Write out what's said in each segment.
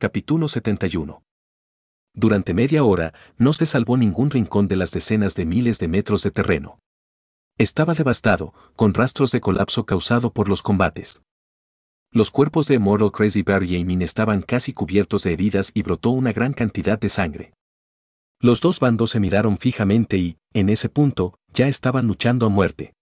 capítulo 71. Durante media hora, no se salvó ningún rincón de las decenas de miles de metros de terreno. Estaba devastado, con rastros de colapso causado por los combates. Los cuerpos de Immortal Crazy Bear y Amin estaban casi cubiertos de heridas y brotó una gran cantidad de sangre. Los dos bandos se miraron fijamente y, en ese punto, ya estaban luchando a muerte.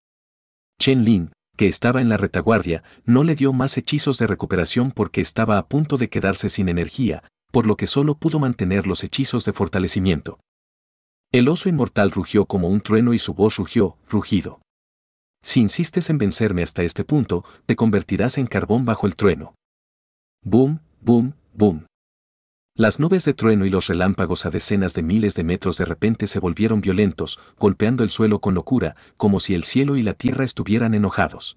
Chen Lin, que estaba en la retaguardia, no le dio más hechizos de recuperación porque estaba a punto de quedarse sin energía, por lo que solo pudo mantener los hechizos de fortalecimiento. El oso inmortal rugió como un trueno y su voz rugió, rugido. Si insistes en vencerme hasta este punto, te convertirás en carbón bajo el trueno. Boom, boom, boom. Las nubes de trueno y los relámpagos a decenas de miles de metros de repente se volvieron violentos, golpeando el suelo con locura, como si el cielo y la tierra estuvieran enojados.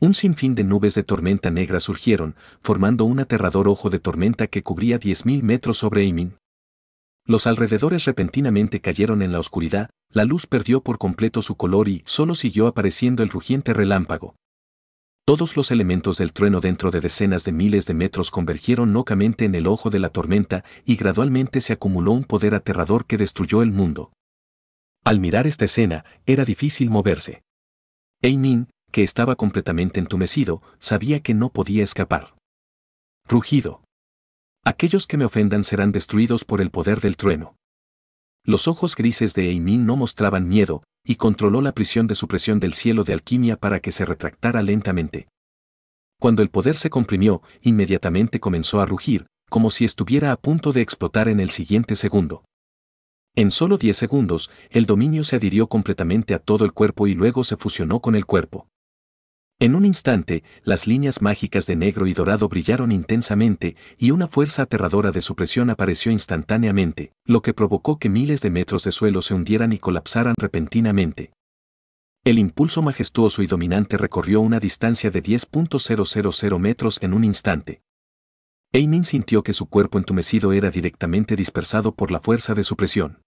Un sinfín de nubes de tormenta negra surgieron, formando un aterrador ojo de tormenta que cubría diez mil metros sobre Emin. Los alrededores repentinamente cayeron en la oscuridad, la luz perdió por completo su color y solo siguió apareciendo el rugiente relámpago, todos los elementos del trueno dentro de decenas de miles de metros convergieron locamente en el ojo de la tormenta y gradualmente se acumuló un poder aterrador que destruyó el mundo. Al mirar esta escena, era difícil moverse. Eimin, que estaba completamente entumecido, sabía que no podía escapar. Rugido. Aquellos que me ofendan serán destruidos por el poder del trueno. Los ojos grises de Eimin no mostraban miedo, y controló la prisión de supresión del cielo de alquimia para que se retractara lentamente. Cuando el poder se comprimió, inmediatamente comenzó a rugir, como si estuviera a punto de explotar en el siguiente segundo. En solo diez segundos, el dominio se adhirió completamente a todo el cuerpo y luego se fusionó con el cuerpo. En un instante, las líneas mágicas de negro y dorado brillaron intensamente y una fuerza aterradora de supresión apareció instantáneamente, lo que provocó que miles de metros de suelo se hundieran y colapsaran repentinamente. El impulso majestuoso y dominante recorrió una distancia de 10.000 metros en un instante. Eimin sintió que su cuerpo entumecido era directamente dispersado por la fuerza de supresión.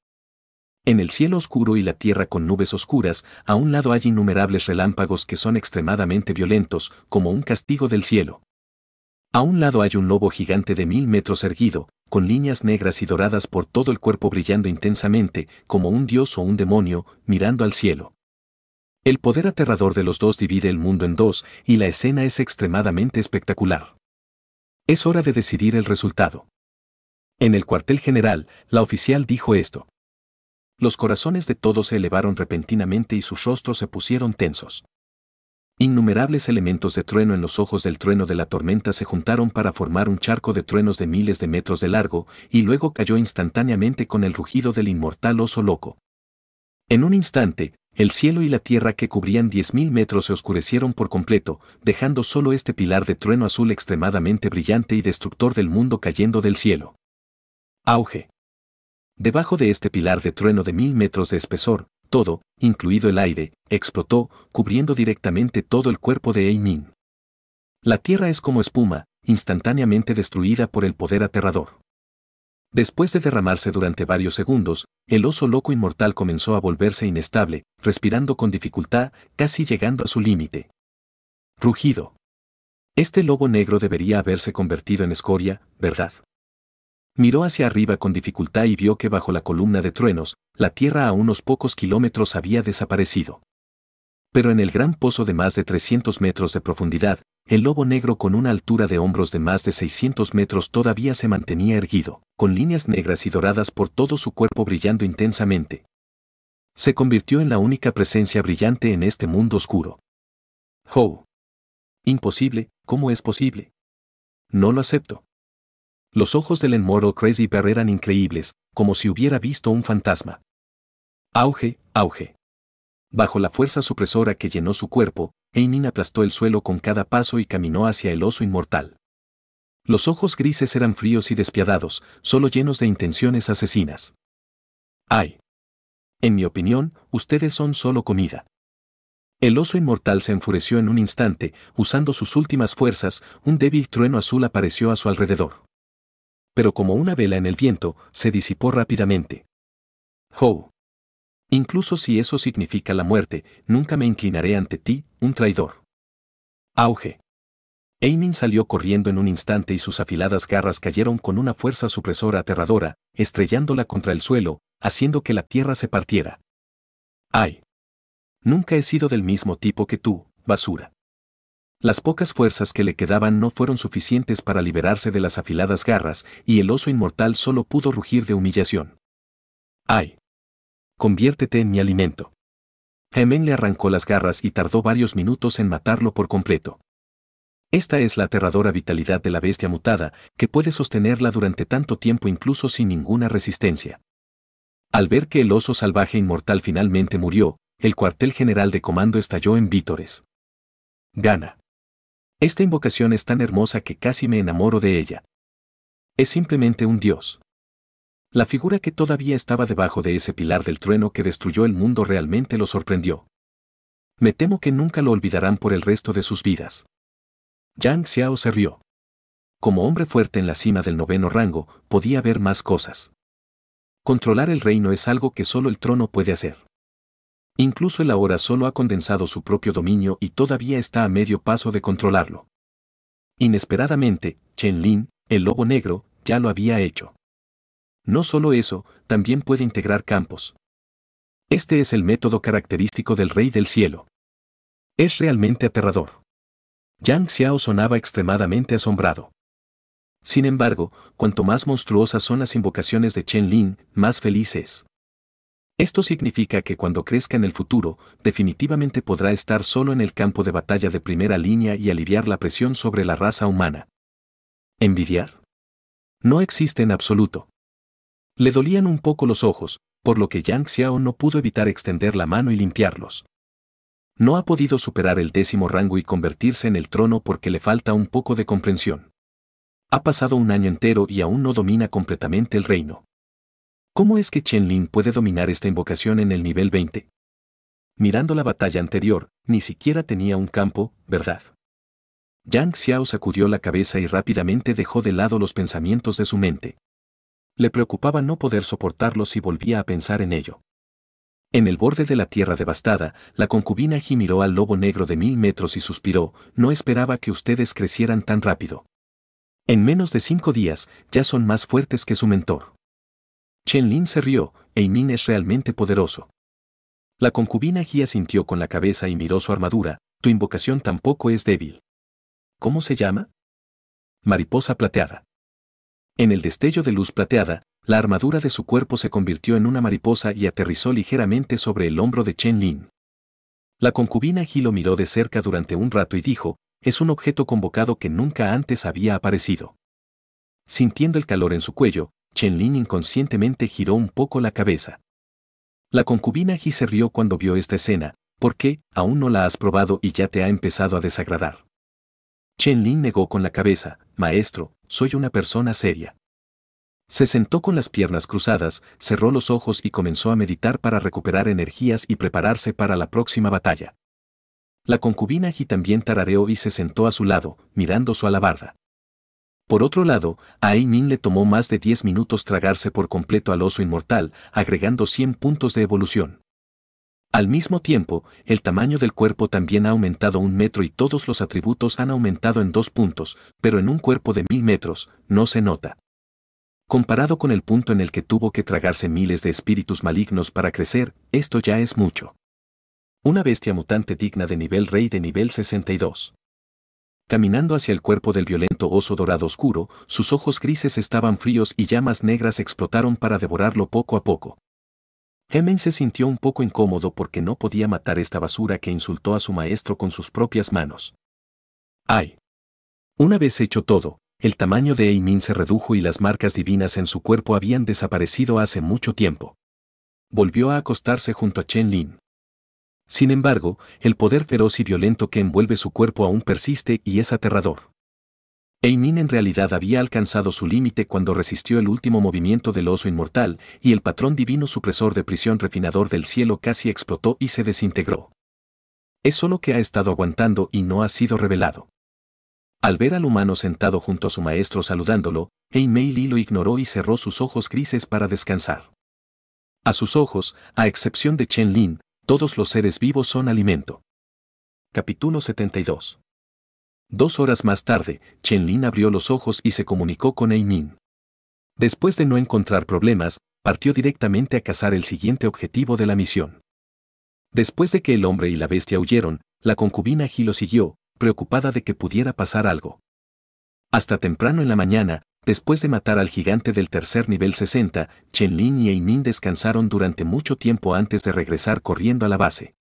En el cielo oscuro y la tierra con nubes oscuras, a un lado hay innumerables relámpagos que son extremadamente violentos, como un castigo del cielo. A un lado hay un lobo gigante de mil metros erguido, con líneas negras y doradas por todo el cuerpo brillando intensamente, como un dios o un demonio, mirando al cielo. El poder aterrador de los dos divide el mundo en dos, y la escena es extremadamente espectacular. Es hora de decidir el resultado. En el cuartel general, la oficial dijo esto. Los corazones de todos se elevaron repentinamente y sus rostros se pusieron tensos. Innumerables elementos de trueno en los ojos del trueno de la tormenta se juntaron para formar un charco de truenos de miles de metros de largo, y luego cayó instantáneamente con el rugido del inmortal oso loco. En un instante, el cielo y la tierra que cubrían diez mil metros se oscurecieron por completo, dejando solo este pilar de trueno azul extremadamente brillante y destructor del mundo cayendo del cielo. Auge. Debajo de este pilar de trueno de mil metros de espesor, todo, incluido el aire, explotó, cubriendo directamente todo el cuerpo de Eimin. La tierra es como espuma, instantáneamente destruida por el poder aterrador. Después de derramarse durante varios segundos, el oso loco inmortal comenzó a volverse inestable, respirando con dificultad, casi llegando a su límite. Rugido. Este lobo negro debería haberse convertido en escoria, ¿verdad? Miró hacia arriba con dificultad y vio que bajo la columna de truenos, la tierra a unos pocos kilómetros había desaparecido. Pero en el gran pozo de más de 300 metros de profundidad, el lobo negro con una altura de hombros de más de 600 metros todavía se mantenía erguido, con líneas negras y doradas por todo su cuerpo brillando intensamente. Se convirtió en la única presencia brillante en este mundo oscuro. ¡Oh! Imposible, ¿cómo es posible? No lo acepto. Los ojos del Enmortal Crazy Bear eran increíbles, como si hubiera visto un fantasma. Auge, auge. Bajo la fuerza supresora que llenó su cuerpo, Einin aplastó el suelo con cada paso y caminó hacia el oso inmortal. Los ojos grises eran fríos y despiadados, solo llenos de intenciones asesinas. ¡Ay! En mi opinión, ustedes son solo comida. El oso inmortal se enfureció en un instante, usando sus últimas fuerzas, un débil trueno azul apareció a su alrededor pero como una vela en el viento, se disipó rápidamente. ¡Oh! Incluso si eso significa la muerte, nunca me inclinaré ante ti, un traidor. Auge. Aimin salió corriendo en un instante y sus afiladas garras cayeron con una fuerza supresora aterradora, estrellándola contra el suelo, haciendo que la tierra se partiera. ¡Ay! Nunca he sido del mismo tipo que tú, basura. Las pocas fuerzas que le quedaban no fueron suficientes para liberarse de las afiladas garras, y el oso inmortal solo pudo rugir de humillación. ¡Ay! Conviértete en mi alimento. Hemen le arrancó las garras y tardó varios minutos en matarlo por completo. Esta es la aterradora vitalidad de la bestia mutada, que puede sostenerla durante tanto tiempo incluso sin ninguna resistencia. Al ver que el oso salvaje inmortal finalmente murió, el cuartel general de comando estalló en vítores. Gana. Esta invocación es tan hermosa que casi me enamoro de ella. Es simplemente un dios. La figura que todavía estaba debajo de ese pilar del trueno que destruyó el mundo realmente lo sorprendió. Me temo que nunca lo olvidarán por el resto de sus vidas. Yang Xiao se rió. Como hombre fuerte en la cima del noveno rango, podía ver más cosas. Controlar el reino es algo que solo el trono puede hacer. Incluso el ahora solo ha condensado su propio dominio y todavía está a medio paso de controlarlo. Inesperadamente, Chen Lin, el lobo negro, ya lo había hecho. No solo eso, también puede integrar campos. Este es el método característico del Rey del Cielo. Es realmente aterrador. Yang Xiao sonaba extremadamente asombrado. Sin embargo, cuanto más monstruosas son las invocaciones de Chen Lin, más feliz es. Esto significa que cuando crezca en el futuro, definitivamente podrá estar solo en el campo de batalla de primera línea y aliviar la presión sobre la raza humana. ¿Envidiar? No existe en absoluto. Le dolían un poco los ojos, por lo que Yang Xiao no pudo evitar extender la mano y limpiarlos. No ha podido superar el décimo rango y convertirse en el trono porque le falta un poco de comprensión. Ha pasado un año entero y aún no domina completamente el reino. ¿Cómo es que Chen Lin puede dominar esta invocación en el nivel 20? Mirando la batalla anterior, ni siquiera tenía un campo, ¿verdad? Yang Xiao sacudió la cabeza y rápidamente dejó de lado los pensamientos de su mente. Le preocupaba no poder soportarlos si volvía a pensar en ello. En el borde de la tierra devastada, la concubina miró al lobo negro de mil metros y suspiró, no esperaba que ustedes crecieran tan rápido. En menos de cinco días, ya son más fuertes que su mentor. Chen Lin se rió, Eimin es realmente poderoso. La concubina Gia sintió con la cabeza y miró su armadura, tu invocación tampoco es débil. ¿Cómo se llama? Mariposa plateada. En el destello de luz plateada, la armadura de su cuerpo se convirtió en una mariposa y aterrizó ligeramente sobre el hombro de Chen Lin. La concubina Ji lo miró de cerca durante un rato y dijo, es un objeto convocado que nunca antes había aparecido. Sintiendo el calor en su cuello, Chen Lin inconscientemente giró un poco la cabeza. La concubina Ji se rió cuando vio esta escena, porque aún no la has probado y ya te ha empezado a desagradar. Chen Lin negó con la cabeza, Maestro, soy una persona seria. Se sentó con las piernas cruzadas, cerró los ojos y comenzó a meditar para recuperar energías y prepararse para la próxima batalla. La concubina Ji también tarareó y se sentó a su lado, mirando su alabarda. Por otro lado, a Aimin le tomó más de 10 minutos tragarse por completo al oso inmortal, agregando 100 puntos de evolución. Al mismo tiempo, el tamaño del cuerpo también ha aumentado un metro y todos los atributos han aumentado en dos puntos, pero en un cuerpo de mil metros, no se nota. Comparado con el punto en el que tuvo que tragarse miles de espíritus malignos para crecer, esto ya es mucho. Una bestia mutante digna de nivel rey de nivel 62. Caminando hacia el cuerpo del violento oso dorado oscuro, sus ojos grises estaban fríos y llamas negras explotaron para devorarlo poco a poco. Hemen se sintió un poco incómodo porque no podía matar esta basura que insultó a su maestro con sus propias manos. ¡Ay! Una vez hecho todo, el tamaño de Eimin se redujo y las marcas divinas en su cuerpo habían desaparecido hace mucho tiempo. Volvió a acostarse junto a Chen Lin. Sin embargo, el poder feroz y violento que envuelve su cuerpo aún persiste y es aterrador. Min en realidad había alcanzado su límite cuando resistió el último movimiento del oso inmortal y el patrón divino supresor de prisión refinador del cielo casi explotó y se desintegró. Es solo que ha estado aguantando y no ha sido revelado. Al ver al humano sentado junto a su maestro saludándolo, Mei Li lo ignoró y cerró sus ojos grises para descansar. A sus ojos, a excepción de Chen Lin, todos los seres vivos son alimento. Capítulo 72. Dos horas más tarde, Chen Lin abrió los ojos y se comunicó con Aimin. Después de no encontrar problemas, partió directamente a cazar el siguiente objetivo de la misión. Después de que el hombre y la bestia huyeron, la concubina Ji lo siguió, preocupada de que pudiera pasar algo. Hasta temprano en la mañana, Después de matar al gigante del tercer nivel 60, Lin y Eimin descansaron durante mucho tiempo antes de regresar corriendo a la base.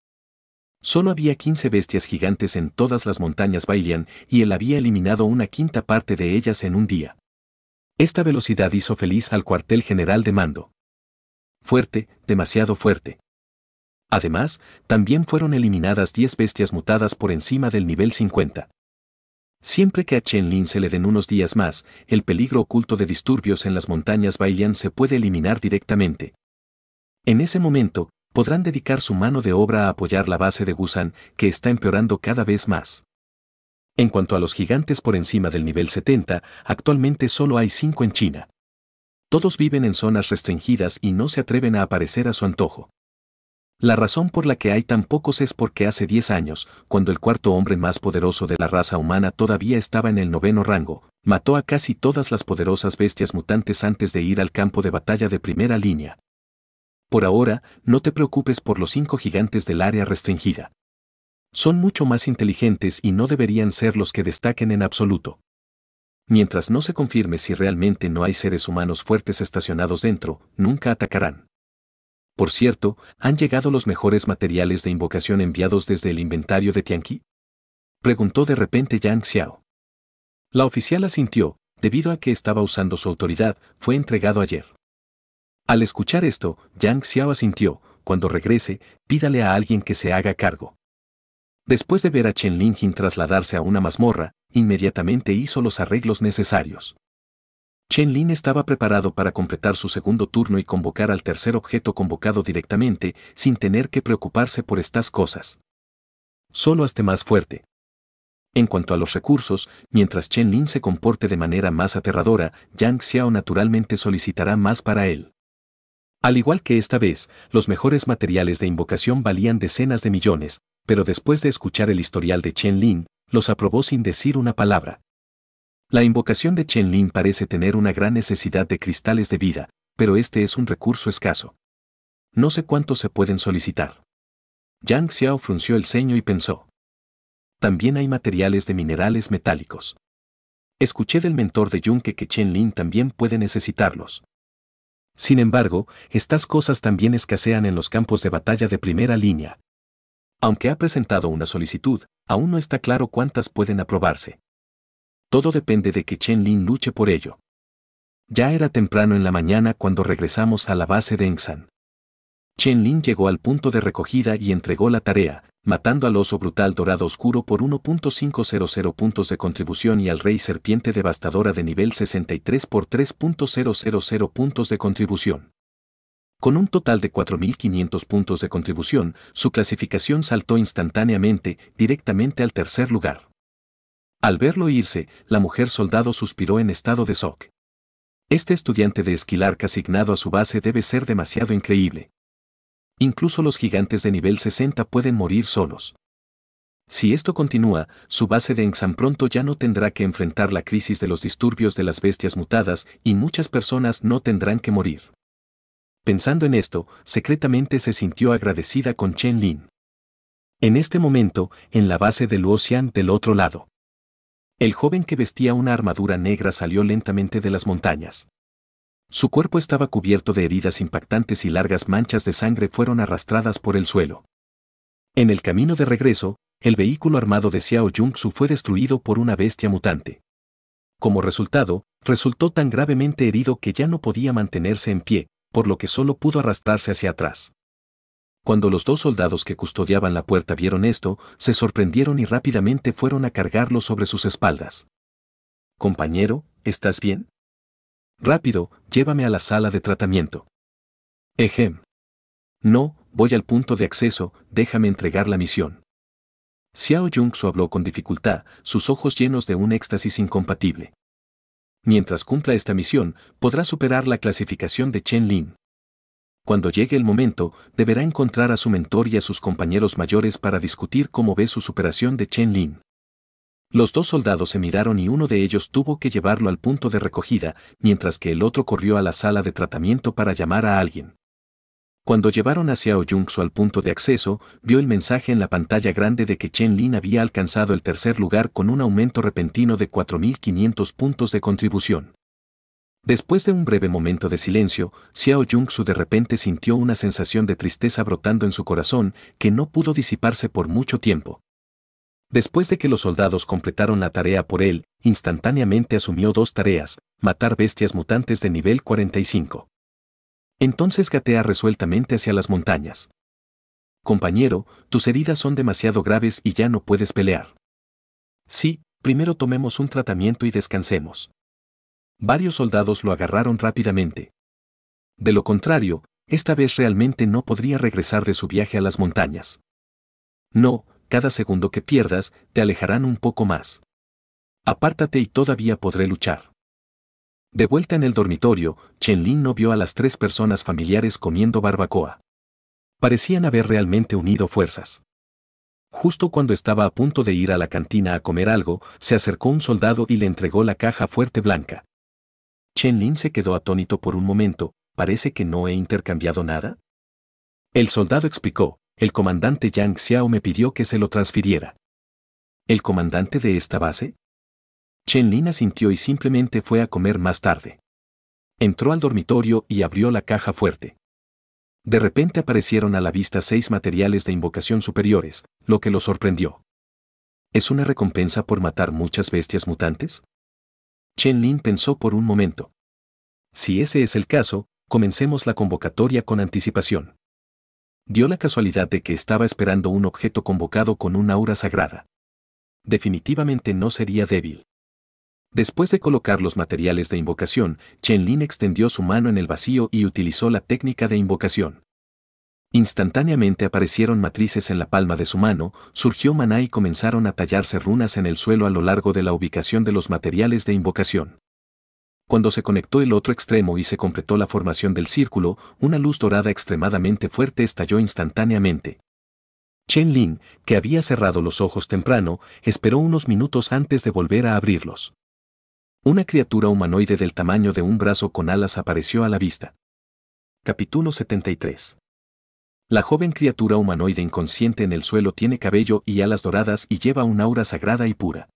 Solo había 15 bestias gigantes en todas las montañas Bailian y él había eliminado una quinta parte de ellas en un día. Esta velocidad hizo feliz al cuartel general de mando. Fuerte, demasiado fuerte. Además, también fueron eliminadas 10 bestias mutadas por encima del nivel 50. Siempre que a Chen Lin se le den unos días más, el peligro oculto de disturbios en las montañas Bailian se puede eliminar directamente. En ese momento, podrán dedicar su mano de obra a apoyar la base de Gusan, que está empeorando cada vez más. En cuanto a los gigantes por encima del nivel 70, actualmente solo hay 5 en China. Todos viven en zonas restringidas y no se atreven a aparecer a su antojo. La razón por la que hay tan pocos es porque hace 10 años, cuando el cuarto hombre más poderoso de la raza humana todavía estaba en el noveno rango, mató a casi todas las poderosas bestias mutantes antes de ir al campo de batalla de primera línea. Por ahora, no te preocupes por los cinco gigantes del área restringida. Son mucho más inteligentes y no deberían ser los que destaquen en absoluto. Mientras no se confirme si realmente no hay seres humanos fuertes estacionados dentro, nunca atacarán. Por cierto, ¿han llegado los mejores materiales de invocación enviados desde el inventario de Tianqi? Preguntó de repente Yang Xiao. La oficial asintió, debido a que estaba usando su autoridad, fue entregado ayer. Al escuchar esto, Yang Xiao asintió, cuando regrese, pídale a alguien que se haga cargo. Después de ver a Chen Linjin trasladarse a una mazmorra, inmediatamente hizo los arreglos necesarios. Chen Lin estaba preparado para completar su segundo turno y convocar al tercer objeto convocado directamente, sin tener que preocuparse por estas cosas. Solo hazte más fuerte. En cuanto a los recursos, mientras Chen Lin se comporte de manera más aterradora, Yang Xiao naturalmente solicitará más para él. Al igual que esta vez, los mejores materiales de invocación valían decenas de millones, pero después de escuchar el historial de Chen Lin, los aprobó sin decir una palabra. La invocación de Chen Lin parece tener una gran necesidad de cristales de vida, pero este es un recurso escaso. No sé cuántos se pueden solicitar. Yang Xiao frunció el ceño y pensó. También hay materiales de minerales metálicos. Escuché del mentor de Yunque que Chen Lin también puede necesitarlos. Sin embargo, estas cosas también escasean en los campos de batalla de primera línea. Aunque ha presentado una solicitud, aún no está claro cuántas pueden aprobarse todo depende de que Chen Lin luche por ello. Ya era temprano en la mañana cuando regresamos a la base de Engsan. Chen Lin llegó al punto de recogida y entregó la tarea, matando al oso brutal dorado oscuro por 1.500 puntos de contribución y al rey serpiente devastadora de nivel 63 por 3.000 puntos de contribución. Con un total de 4.500 puntos de contribución, su clasificación saltó instantáneamente, directamente al tercer lugar. Al verlo irse, la mujer soldado suspiró en estado de shock. Este estudiante de Esquilarca asignado a su base debe ser demasiado increíble. Incluso los gigantes de nivel 60 pueden morir solos. Si esto continúa, su base de Enxan pronto ya no tendrá que enfrentar la crisis de los disturbios de las bestias mutadas y muchas personas no tendrán que morir. Pensando en esto, secretamente se sintió agradecida con Chen Lin. En este momento, en la base de Luoxian del otro lado. El joven que vestía una armadura negra salió lentamente de las montañas. Su cuerpo estaba cubierto de heridas impactantes y largas manchas de sangre fueron arrastradas por el suelo. En el camino de regreso, el vehículo armado de Xiao Jung-su fue destruido por una bestia mutante. Como resultado, resultó tan gravemente herido que ya no podía mantenerse en pie, por lo que solo pudo arrastrarse hacia atrás. Cuando los dos soldados que custodiaban la puerta vieron esto, se sorprendieron y rápidamente fueron a cargarlo sobre sus espaldas. Compañero, ¿estás bien? Rápido, llévame a la sala de tratamiento. Ejem. No, voy al punto de acceso, déjame entregar la misión. Xiao Jung-su habló con dificultad, sus ojos llenos de un éxtasis incompatible. Mientras cumpla esta misión, podrá superar la clasificación de Chen Lin. Cuando llegue el momento, deberá encontrar a su mentor y a sus compañeros mayores para discutir cómo ve su superación de Chen Lin. Los dos soldados se miraron y uno de ellos tuvo que llevarlo al punto de recogida, mientras que el otro corrió a la sala de tratamiento para llamar a alguien. Cuando llevaron a Xiao Jungsu al punto de acceso, vio el mensaje en la pantalla grande de que Chen Lin había alcanzado el tercer lugar con un aumento repentino de 4.500 puntos de contribución. Después de un breve momento de silencio, Xiao jung de repente sintió una sensación de tristeza brotando en su corazón que no pudo disiparse por mucho tiempo. Después de que los soldados completaron la tarea por él, instantáneamente asumió dos tareas, matar bestias mutantes de nivel 45. Entonces gatea resueltamente hacia las montañas. Compañero, tus heridas son demasiado graves y ya no puedes pelear. Sí, primero tomemos un tratamiento y descansemos. Varios soldados lo agarraron rápidamente. De lo contrario, esta vez realmente no podría regresar de su viaje a las montañas. No, cada segundo que pierdas, te alejarán un poco más. Apártate y todavía podré luchar. De vuelta en el dormitorio, Chen Lin no vio a las tres personas familiares comiendo barbacoa. Parecían haber realmente unido fuerzas. Justo cuando estaba a punto de ir a la cantina a comer algo, se acercó un soldado y le entregó la caja fuerte blanca. Chen Lin se quedó atónito por un momento, parece que no he intercambiado nada. El soldado explicó, el comandante Yang Xiao me pidió que se lo transfiriera. ¿El comandante de esta base? Chen Lin asintió y simplemente fue a comer más tarde. Entró al dormitorio y abrió la caja fuerte. De repente aparecieron a la vista seis materiales de invocación superiores, lo que lo sorprendió. ¿Es una recompensa por matar muchas bestias mutantes? Chen Lin pensó por un momento. Si ese es el caso, comencemos la convocatoria con anticipación. Dio la casualidad de que estaba esperando un objeto convocado con un aura sagrada. Definitivamente no sería débil. Después de colocar los materiales de invocación, Chen Lin extendió su mano en el vacío y utilizó la técnica de invocación. Instantáneamente aparecieron matrices en la palma de su mano, surgió maná y comenzaron a tallarse runas en el suelo a lo largo de la ubicación de los materiales de invocación. Cuando se conectó el otro extremo y se completó la formación del círculo, una luz dorada extremadamente fuerte estalló instantáneamente. Chen Lin, que había cerrado los ojos temprano, esperó unos minutos antes de volver a abrirlos. Una criatura humanoide del tamaño de un brazo con alas apareció a la vista. Capítulo 73 la joven criatura humanoide inconsciente en el suelo tiene cabello y alas doradas y lleva un aura sagrada y pura.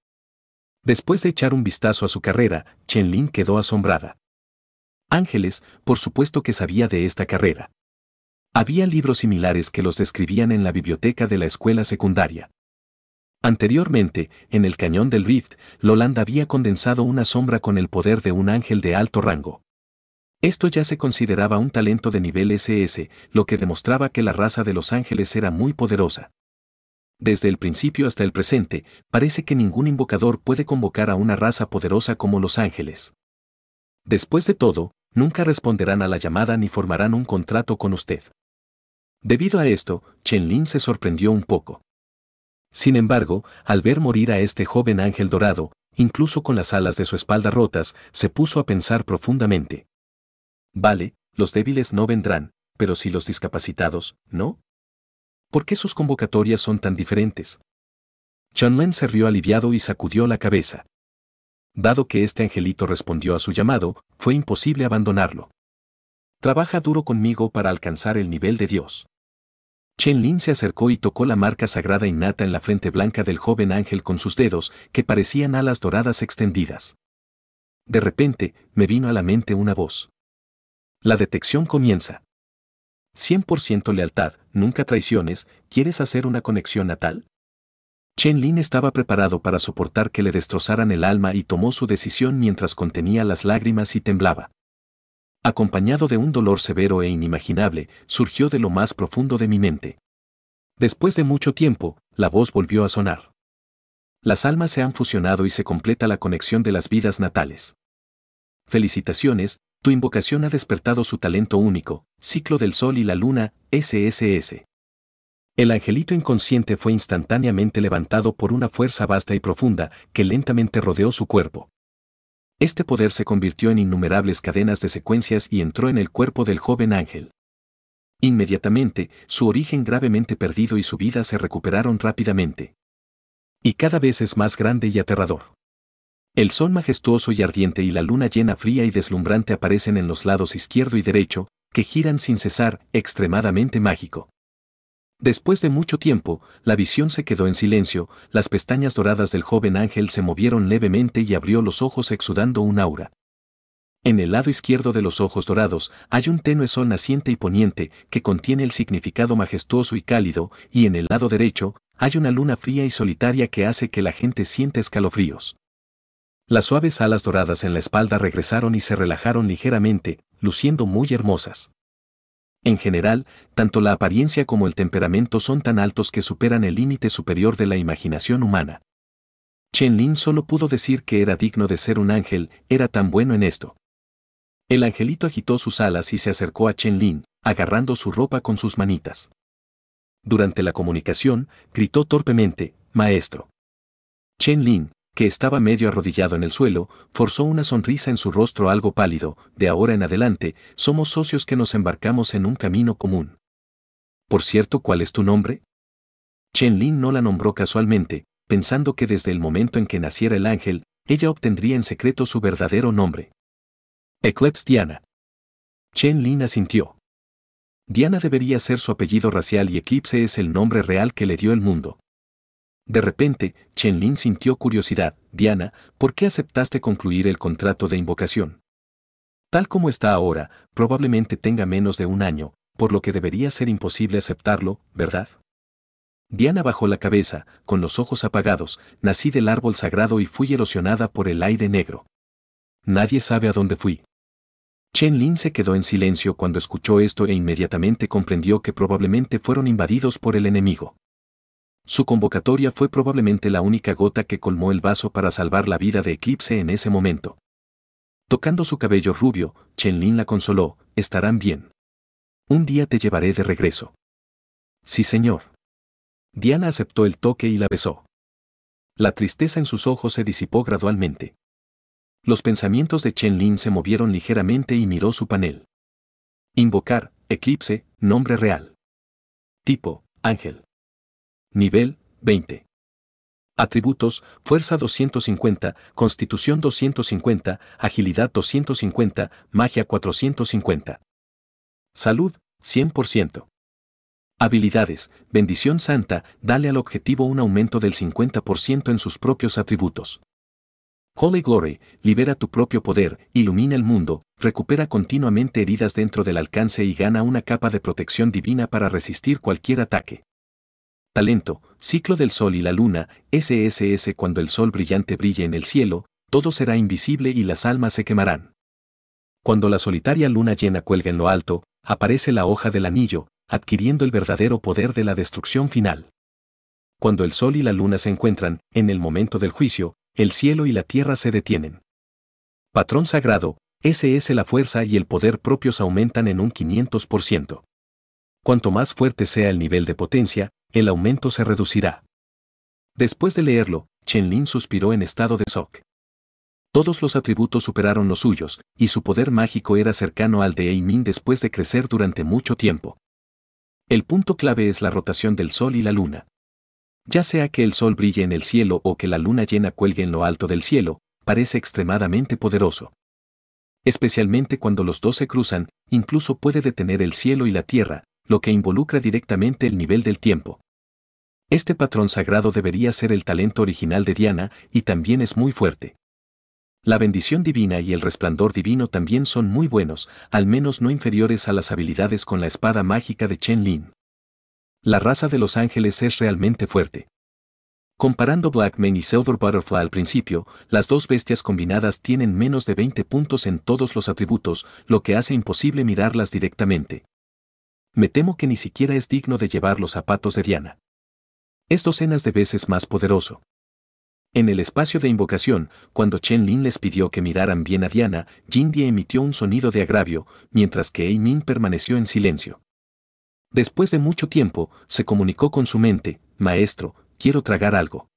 Después de echar un vistazo a su carrera, Chen Lin quedó asombrada. Ángeles, por supuesto que sabía de esta carrera. Había libros similares que los describían en la biblioteca de la escuela secundaria. Anteriormente, en el cañón del Rift, Lolanda había condensado una sombra con el poder de un ángel de alto rango. Esto ya se consideraba un talento de nivel SS, lo que demostraba que la raza de los ángeles era muy poderosa. Desde el principio hasta el presente, parece que ningún invocador puede convocar a una raza poderosa como los ángeles. Después de todo, nunca responderán a la llamada ni formarán un contrato con usted. Debido a esto, Chen Lin se sorprendió un poco. Sin embargo, al ver morir a este joven ángel dorado, incluso con las alas de su espalda rotas, se puso a pensar profundamente. Vale, los débiles no vendrán, pero si los discapacitados, ¿no? ¿Por qué sus convocatorias son tan diferentes? Lin se rió aliviado y sacudió la cabeza. Dado que este angelito respondió a su llamado, fue imposible abandonarlo. Trabaja duro conmigo para alcanzar el nivel de Dios. Chen Lin se acercó y tocó la marca sagrada innata en la frente blanca del joven ángel con sus dedos, que parecían alas doradas extendidas. De repente, me vino a la mente una voz. La detección comienza. 100% lealtad, nunca traiciones, ¿quieres hacer una conexión natal? Chen Lin estaba preparado para soportar que le destrozaran el alma y tomó su decisión mientras contenía las lágrimas y temblaba. Acompañado de un dolor severo e inimaginable, surgió de lo más profundo de mi mente. Después de mucho tiempo, la voz volvió a sonar. Las almas se han fusionado y se completa la conexión de las vidas natales. Felicitaciones, tu invocación ha despertado su talento único, ciclo del sol y la luna, SSS. El angelito inconsciente fue instantáneamente levantado por una fuerza vasta y profunda que lentamente rodeó su cuerpo. Este poder se convirtió en innumerables cadenas de secuencias y entró en el cuerpo del joven ángel. Inmediatamente, su origen gravemente perdido y su vida se recuperaron rápidamente. Y cada vez es más grande y aterrador. El sol majestuoso y ardiente y la luna llena fría y deslumbrante aparecen en los lados izquierdo y derecho, que giran sin cesar, extremadamente mágico. Después de mucho tiempo, la visión se quedó en silencio, las pestañas doradas del joven ángel se movieron levemente y abrió los ojos exudando un aura. En el lado izquierdo de los ojos dorados hay un tenue sol naciente y poniente que contiene el significado majestuoso y cálido, y en el lado derecho hay una luna fría y solitaria que hace que la gente sienta escalofríos. Las suaves alas doradas en la espalda regresaron y se relajaron ligeramente, luciendo muy hermosas. En general, tanto la apariencia como el temperamento son tan altos que superan el límite superior de la imaginación humana. Chen Lin solo pudo decir que era digno de ser un ángel, era tan bueno en esto. El angelito agitó sus alas y se acercó a Chen Lin, agarrando su ropa con sus manitas. Durante la comunicación, gritó torpemente, Maestro. Chen Lin, que estaba medio arrodillado en el suelo, forzó una sonrisa en su rostro algo pálido, de ahora en adelante, somos socios que nos embarcamos en un camino común. Por cierto, ¿cuál es tu nombre? Chen Lin no la nombró casualmente, pensando que desde el momento en que naciera el ángel, ella obtendría en secreto su verdadero nombre. Eclipse Diana. Chen Lin asintió. Diana debería ser su apellido racial y Eclipse es el nombre real que le dio el mundo. De repente, Chen Lin sintió curiosidad. Diana, ¿por qué aceptaste concluir el contrato de invocación? Tal como está ahora, probablemente tenga menos de un año, por lo que debería ser imposible aceptarlo, ¿verdad? Diana bajó la cabeza, con los ojos apagados, nací del árbol sagrado y fui erosionada por el aire negro. Nadie sabe a dónde fui. Chen Lin se quedó en silencio cuando escuchó esto e inmediatamente comprendió que probablemente fueron invadidos por el enemigo. Su convocatoria fue probablemente la única gota que colmó el vaso para salvar la vida de Eclipse en ese momento. Tocando su cabello rubio, Chen Lin la consoló, estarán bien. Un día te llevaré de regreso. Sí, señor. Diana aceptó el toque y la besó. La tristeza en sus ojos se disipó gradualmente. Los pensamientos de Chen Lin se movieron ligeramente y miró su panel. Invocar, eclipse, nombre real. Tipo, ángel. Nivel 20. Atributos, Fuerza 250, Constitución 250, Agilidad 250, Magia 450. Salud, 100%. Habilidades, Bendición Santa, dale al objetivo un aumento del 50% en sus propios atributos. Holy Glory, libera tu propio poder, ilumina el mundo, recupera continuamente heridas dentro del alcance y gana una capa de protección divina para resistir cualquier ataque talento, ciclo del sol y la luna, SSS cuando el sol brillante brille en el cielo, todo será invisible y las almas se quemarán. Cuando la solitaria luna llena cuelga en lo alto, aparece la hoja del anillo, adquiriendo el verdadero poder de la destrucción final. Cuando el sol y la luna se encuentran, en el momento del juicio, el cielo y la tierra se detienen. Patrón sagrado, SS la fuerza y el poder propios aumentan en un 500%. Cuanto más fuerte sea el nivel de potencia, el aumento se reducirá. Después de leerlo, Chen Lin suspiró en estado de shock. Todos los atributos superaron los suyos, y su poder mágico era cercano al de Eimin después de crecer durante mucho tiempo. El punto clave es la rotación del Sol y la Luna. Ya sea que el Sol brille en el cielo o que la Luna llena cuelgue en lo alto del cielo, parece extremadamente poderoso. Especialmente cuando los dos se cruzan, incluso puede detener el cielo y la tierra, lo que involucra directamente el nivel del tiempo. Este patrón sagrado debería ser el talento original de Diana y también es muy fuerte. La bendición divina y el resplandor divino también son muy buenos, al menos no inferiores a las habilidades con la espada mágica de Chen Lin. La raza de los ángeles es realmente fuerte. Comparando Blackman y Silver Butterfly al principio, las dos bestias combinadas tienen menos de 20 puntos en todos los atributos, lo que hace imposible mirarlas directamente me temo que ni siquiera es digno de llevar los zapatos de Diana. Es docenas de veces más poderoso. En el espacio de invocación, cuando Chen Lin les pidió que miraran bien a Diana, Jin Di emitió un sonido de agravio, mientras que Min permaneció en silencio. Después de mucho tiempo, se comunicó con su mente, Maestro, quiero tragar algo.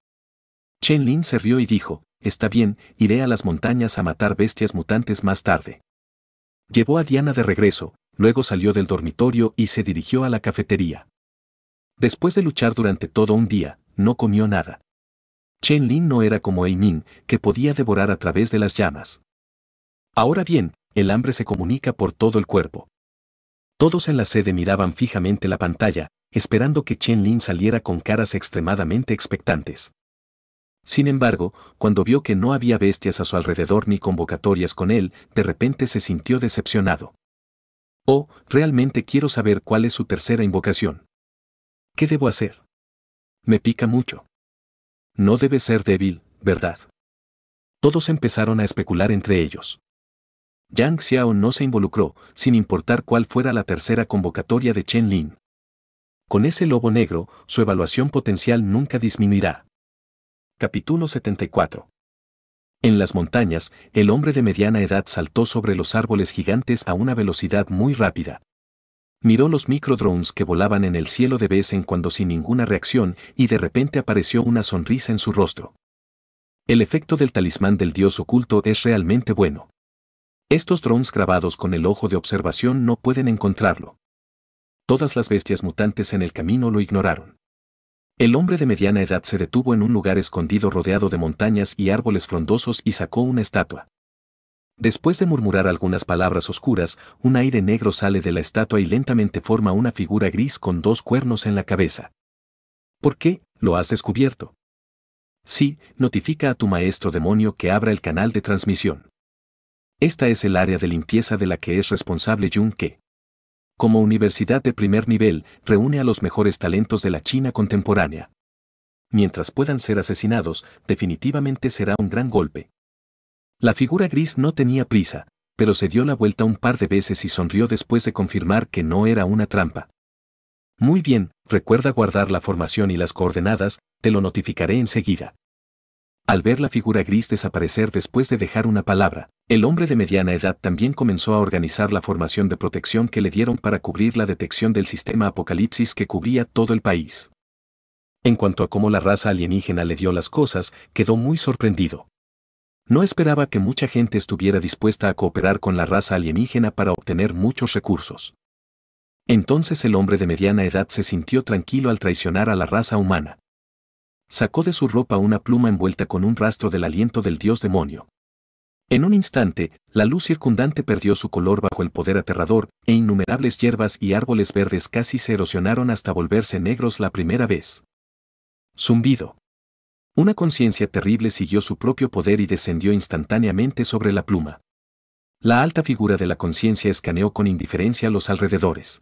Chen Lin se rió y dijo, Está bien, iré a las montañas a matar bestias mutantes más tarde. Llevó a Diana de regreso, luego salió del dormitorio y se dirigió a la cafetería. Después de luchar durante todo un día, no comió nada. Chen Lin no era como Eimin, que podía devorar a través de las llamas. Ahora bien, el hambre se comunica por todo el cuerpo. Todos en la sede miraban fijamente la pantalla, esperando que Chen Lin saliera con caras extremadamente expectantes. Sin embargo, cuando vio que no había bestias a su alrededor ni convocatorias con él, de repente se sintió decepcionado. Oh, realmente quiero saber cuál es su tercera invocación. ¿Qué debo hacer? Me pica mucho. No debe ser débil, ¿verdad? Todos empezaron a especular entre ellos. Yang Xiao no se involucró, sin importar cuál fuera la tercera convocatoria de Chen Lin. Con ese lobo negro, su evaluación potencial nunca disminuirá. Capítulo 74. En las montañas, el hombre de mediana edad saltó sobre los árboles gigantes a una velocidad muy rápida. Miró los microdrones que volaban en el cielo de vez en cuando sin ninguna reacción y de repente apareció una sonrisa en su rostro. El efecto del talismán del dios oculto es realmente bueno. Estos drones grabados con el ojo de observación no pueden encontrarlo. Todas las bestias mutantes en el camino lo ignoraron. El hombre de mediana edad se detuvo en un lugar escondido rodeado de montañas y árboles frondosos y sacó una estatua. Después de murmurar algunas palabras oscuras, un aire negro sale de la estatua y lentamente forma una figura gris con dos cuernos en la cabeza. ¿Por qué? Lo has descubierto. Sí, notifica a tu maestro demonio que abra el canal de transmisión. Esta es el área de limpieza de la que es responsable Jun Ke como universidad de primer nivel, reúne a los mejores talentos de la China contemporánea. Mientras puedan ser asesinados, definitivamente será un gran golpe. La figura gris no tenía prisa, pero se dio la vuelta un par de veces y sonrió después de confirmar que no era una trampa. Muy bien, recuerda guardar la formación y las coordenadas, te lo notificaré enseguida. Al ver la figura gris desaparecer después de dejar una palabra, el hombre de mediana edad también comenzó a organizar la formación de protección que le dieron para cubrir la detección del sistema apocalipsis que cubría todo el país. En cuanto a cómo la raza alienígena le dio las cosas, quedó muy sorprendido. No esperaba que mucha gente estuviera dispuesta a cooperar con la raza alienígena para obtener muchos recursos. Entonces el hombre de mediana edad se sintió tranquilo al traicionar a la raza humana. Sacó de su ropa una pluma envuelta con un rastro del aliento del dios demonio. En un instante, la luz circundante perdió su color bajo el poder aterrador, e innumerables hierbas y árboles verdes casi se erosionaron hasta volverse negros la primera vez. Zumbido. Una conciencia terrible siguió su propio poder y descendió instantáneamente sobre la pluma. La alta figura de la conciencia escaneó con indiferencia los alrededores.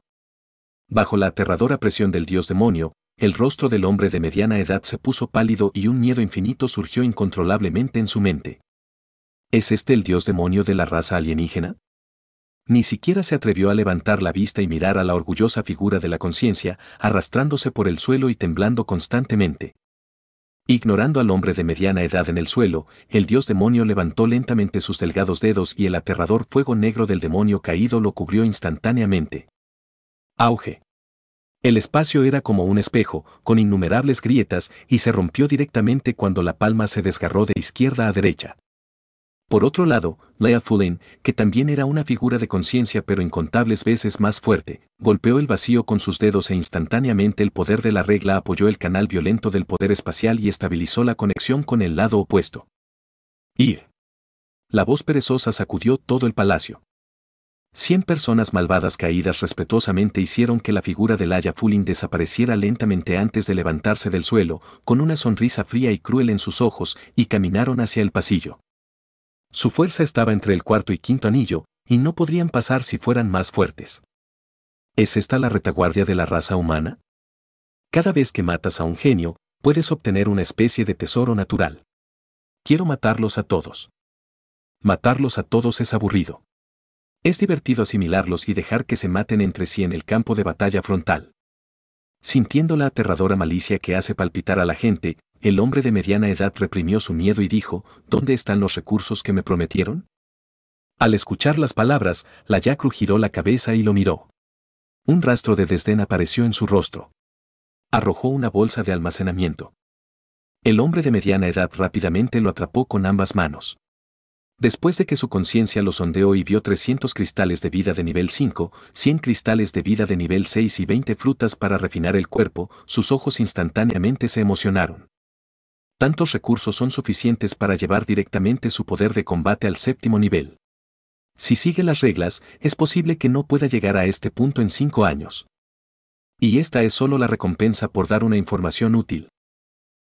Bajo la aterradora presión del dios demonio, el rostro del hombre de mediana edad se puso pálido y un miedo infinito surgió incontrolablemente en su mente. ¿Es este el dios demonio de la raza alienígena? Ni siquiera se atrevió a levantar la vista y mirar a la orgullosa figura de la conciencia, arrastrándose por el suelo y temblando constantemente. Ignorando al hombre de mediana edad en el suelo, el dios demonio levantó lentamente sus delgados dedos y el aterrador fuego negro del demonio caído lo cubrió instantáneamente. Auge. El espacio era como un espejo, con innumerables grietas, y se rompió directamente cuando la palma se desgarró de izquierda a derecha. Por otro lado, Lea Fulin, que también era una figura de conciencia pero incontables veces más fuerte, golpeó el vacío con sus dedos e instantáneamente el poder de la regla apoyó el canal violento del poder espacial y estabilizó la conexión con el lado opuesto. Y la voz perezosa sacudió todo el palacio. Cien personas malvadas caídas respetuosamente hicieron que la figura de Laia Fulin desapareciera lentamente antes de levantarse del suelo, con una sonrisa fría y cruel en sus ojos, y caminaron hacia el pasillo. Su fuerza estaba entre el cuarto y quinto anillo, y no podrían pasar si fueran más fuertes. ¿Es esta la retaguardia de la raza humana? Cada vez que matas a un genio, puedes obtener una especie de tesoro natural. Quiero matarlos a todos. Matarlos a todos es aburrido. Es divertido asimilarlos y dejar que se maten entre sí en el campo de batalla frontal. Sintiendo la aterradora malicia que hace palpitar a la gente, el hombre de mediana edad reprimió su miedo y dijo, ¿Dónde están los recursos que me prometieron? Al escuchar las palabras, la yacru giró la cabeza y lo miró. Un rastro de desdén apareció en su rostro. Arrojó una bolsa de almacenamiento. El hombre de mediana edad rápidamente lo atrapó con ambas manos. Después de que su conciencia lo sondeó y vio 300 cristales de vida de nivel 5, 100 cristales de vida de nivel 6 y 20 frutas para refinar el cuerpo, sus ojos instantáneamente se emocionaron. Tantos recursos son suficientes para llevar directamente su poder de combate al séptimo nivel. Si sigue las reglas, es posible que no pueda llegar a este punto en 5 años. Y esta es solo la recompensa por dar una información útil.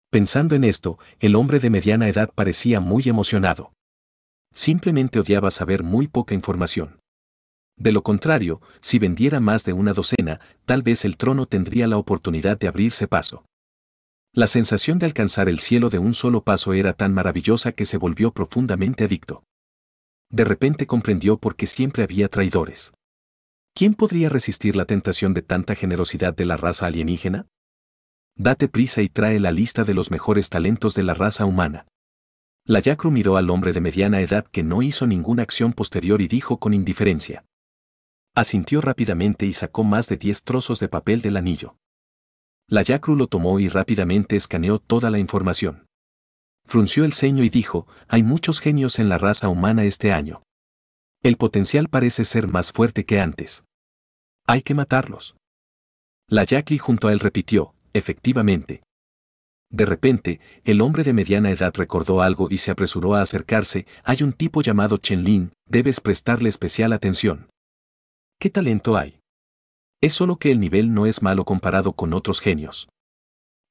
Pensando en esto, el hombre de mediana edad parecía muy emocionado. Simplemente odiaba saber muy poca información. De lo contrario, si vendiera más de una docena, tal vez el trono tendría la oportunidad de abrirse paso. La sensación de alcanzar el cielo de un solo paso era tan maravillosa que se volvió profundamente adicto. De repente comprendió por qué siempre había traidores. ¿Quién podría resistir la tentación de tanta generosidad de la raza alienígena? Date prisa y trae la lista de los mejores talentos de la raza humana. La Yacru miró al hombre de mediana edad que no hizo ninguna acción posterior y dijo con indiferencia. Asintió rápidamente y sacó más de diez trozos de papel del anillo. La Yacru lo tomó y rápidamente escaneó toda la información. Frunció el ceño y dijo, hay muchos genios en la raza humana este año. El potencial parece ser más fuerte que antes. Hay que matarlos. La Yacli junto a él repitió, efectivamente, de repente, el hombre de mediana edad recordó algo y se apresuró a acercarse. Hay un tipo llamado Chen Lin, debes prestarle especial atención. ¿Qué talento hay? Es solo que el nivel no es malo comparado con otros genios.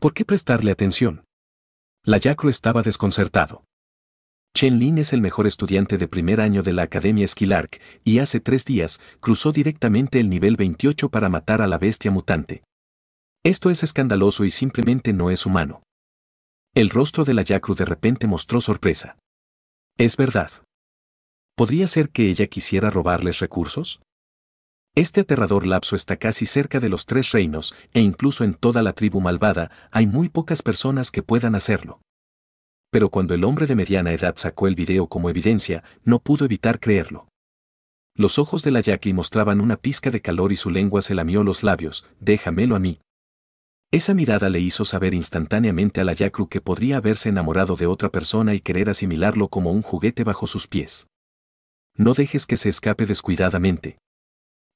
¿Por qué prestarle atención? La Yacro estaba desconcertado. Chen Lin es el mejor estudiante de primer año de la Academia Esquilarc y hace tres días cruzó directamente el nivel 28 para matar a la bestia mutante. Esto es escandaloso y simplemente no es humano. El rostro de la Yacru de repente mostró sorpresa. Es verdad. ¿Podría ser que ella quisiera robarles recursos? Este aterrador lapso está casi cerca de los tres reinos, e incluso en toda la tribu malvada hay muy pocas personas que puedan hacerlo. Pero cuando el hombre de mediana edad sacó el video como evidencia, no pudo evitar creerlo. Los ojos de la Jackie mostraban una pizca de calor y su lengua se lamió los labios, déjamelo a mí. Esa mirada le hizo saber instantáneamente a la Yakru que podría haberse enamorado de otra persona y querer asimilarlo como un juguete bajo sus pies. No dejes que se escape descuidadamente.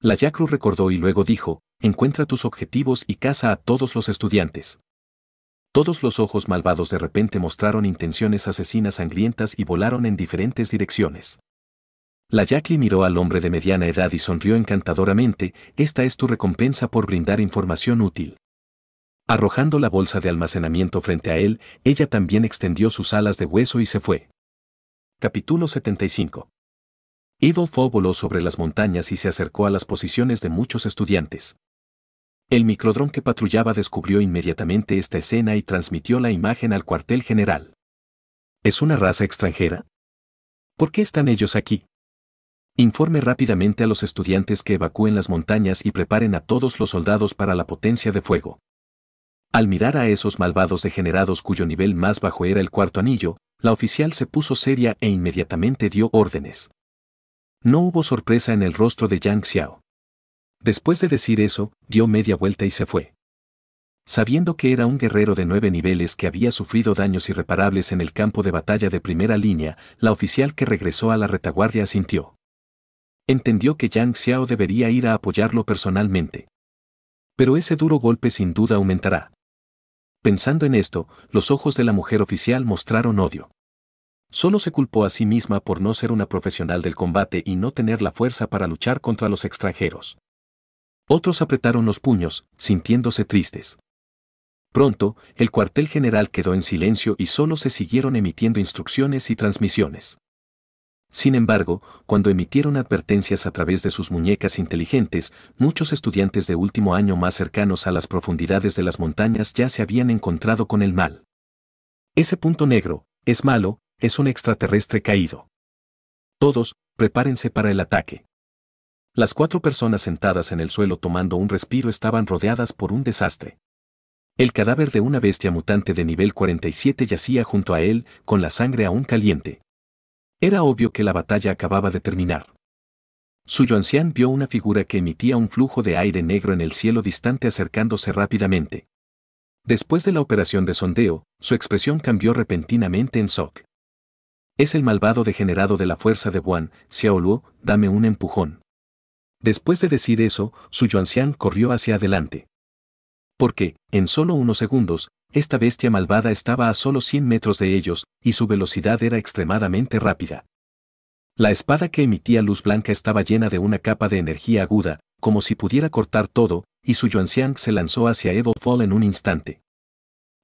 La Yakru recordó y luego dijo, encuentra tus objetivos y caza a todos los estudiantes. Todos los ojos malvados de repente mostraron intenciones asesinas sangrientas y volaron en diferentes direcciones. La Yakli miró al hombre de mediana edad y sonrió encantadoramente, esta es tu recompensa por brindar información útil. Arrojando la bolsa de almacenamiento frente a él, ella también extendió sus alas de hueso y se fue. Capítulo 75. Idolfo voló sobre las montañas y se acercó a las posiciones de muchos estudiantes. El microdrón que patrullaba descubrió inmediatamente esta escena y transmitió la imagen al cuartel general. ¿Es una raza extranjera? ¿Por qué están ellos aquí? Informe rápidamente a los estudiantes que evacúen las montañas y preparen a todos los soldados para la potencia de fuego. Al mirar a esos malvados degenerados cuyo nivel más bajo era el cuarto anillo, la oficial se puso seria e inmediatamente dio órdenes. No hubo sorpresa en el rostro de Yang Xiao. Después de decir eso, dio media vuelta y se fue. Sabiendo que era un guerrero de nueve niveles que había sufrido daños irreparables en el campo de batalla de primera línea, la oficial que regresó a la retaguardia asintió. Entendió que Yang Xiao debería ir a apoyarlo personalmente. Pero ese duro golpe sin duda aumentará. Pensando en esto, los ojos de la mujer oficial mostraron odio. Solo se culpó a sí misma por no ser una profesional del combate y no tener la fuerza para luchar contra los extranjeros. Otros apretaron los puños, sintiéndose tristes. Pronto, el cuartel general quedó en silencio y solo se siguieron emitiendo instrucciones y transmisiones. Sin embargo, cuando emitieron advertencias a través de sus muñecas inteligentes, muchos estudiantes de último año más cercanos a las profundidades de las montañas ya se habían encontrado con el mal. Ese punto negro, es malo, es un extraterrestre caído. Todos, prepárense para el ataque. Las cuatro personas sentadas en el suelo tomando un respiro estaban rodeadas por un desastre. El cadáver de una bestia mutante de nivel 47 yacía junto a él, con la sangre aún caliente. Era obvio que la batalla acababa de terminar. Su Yuanxian vio una figura que emitía un flujo de aire negro en el cielo distante acercándose rápidamente. Después de la operación de sondeo, su expresión cambió repentinamente en Sok. Es el malvado degenerado de la fuerza de Wan, Xiaoluo, dame un empujón. Después de decir eso, Su Yuanxian corrió hacia adelante. Porque, en solo unos segundos, esta bestia malvada estaba a solo 100 metros de ellos, y su velocidad era extremadamente rápida. La espada que emitía luz blanca estaba llena de una capa de energía aguda, como si pudiera cortar todo, y su Yuanxiang se lanzó hacia Evo Fall en un instante.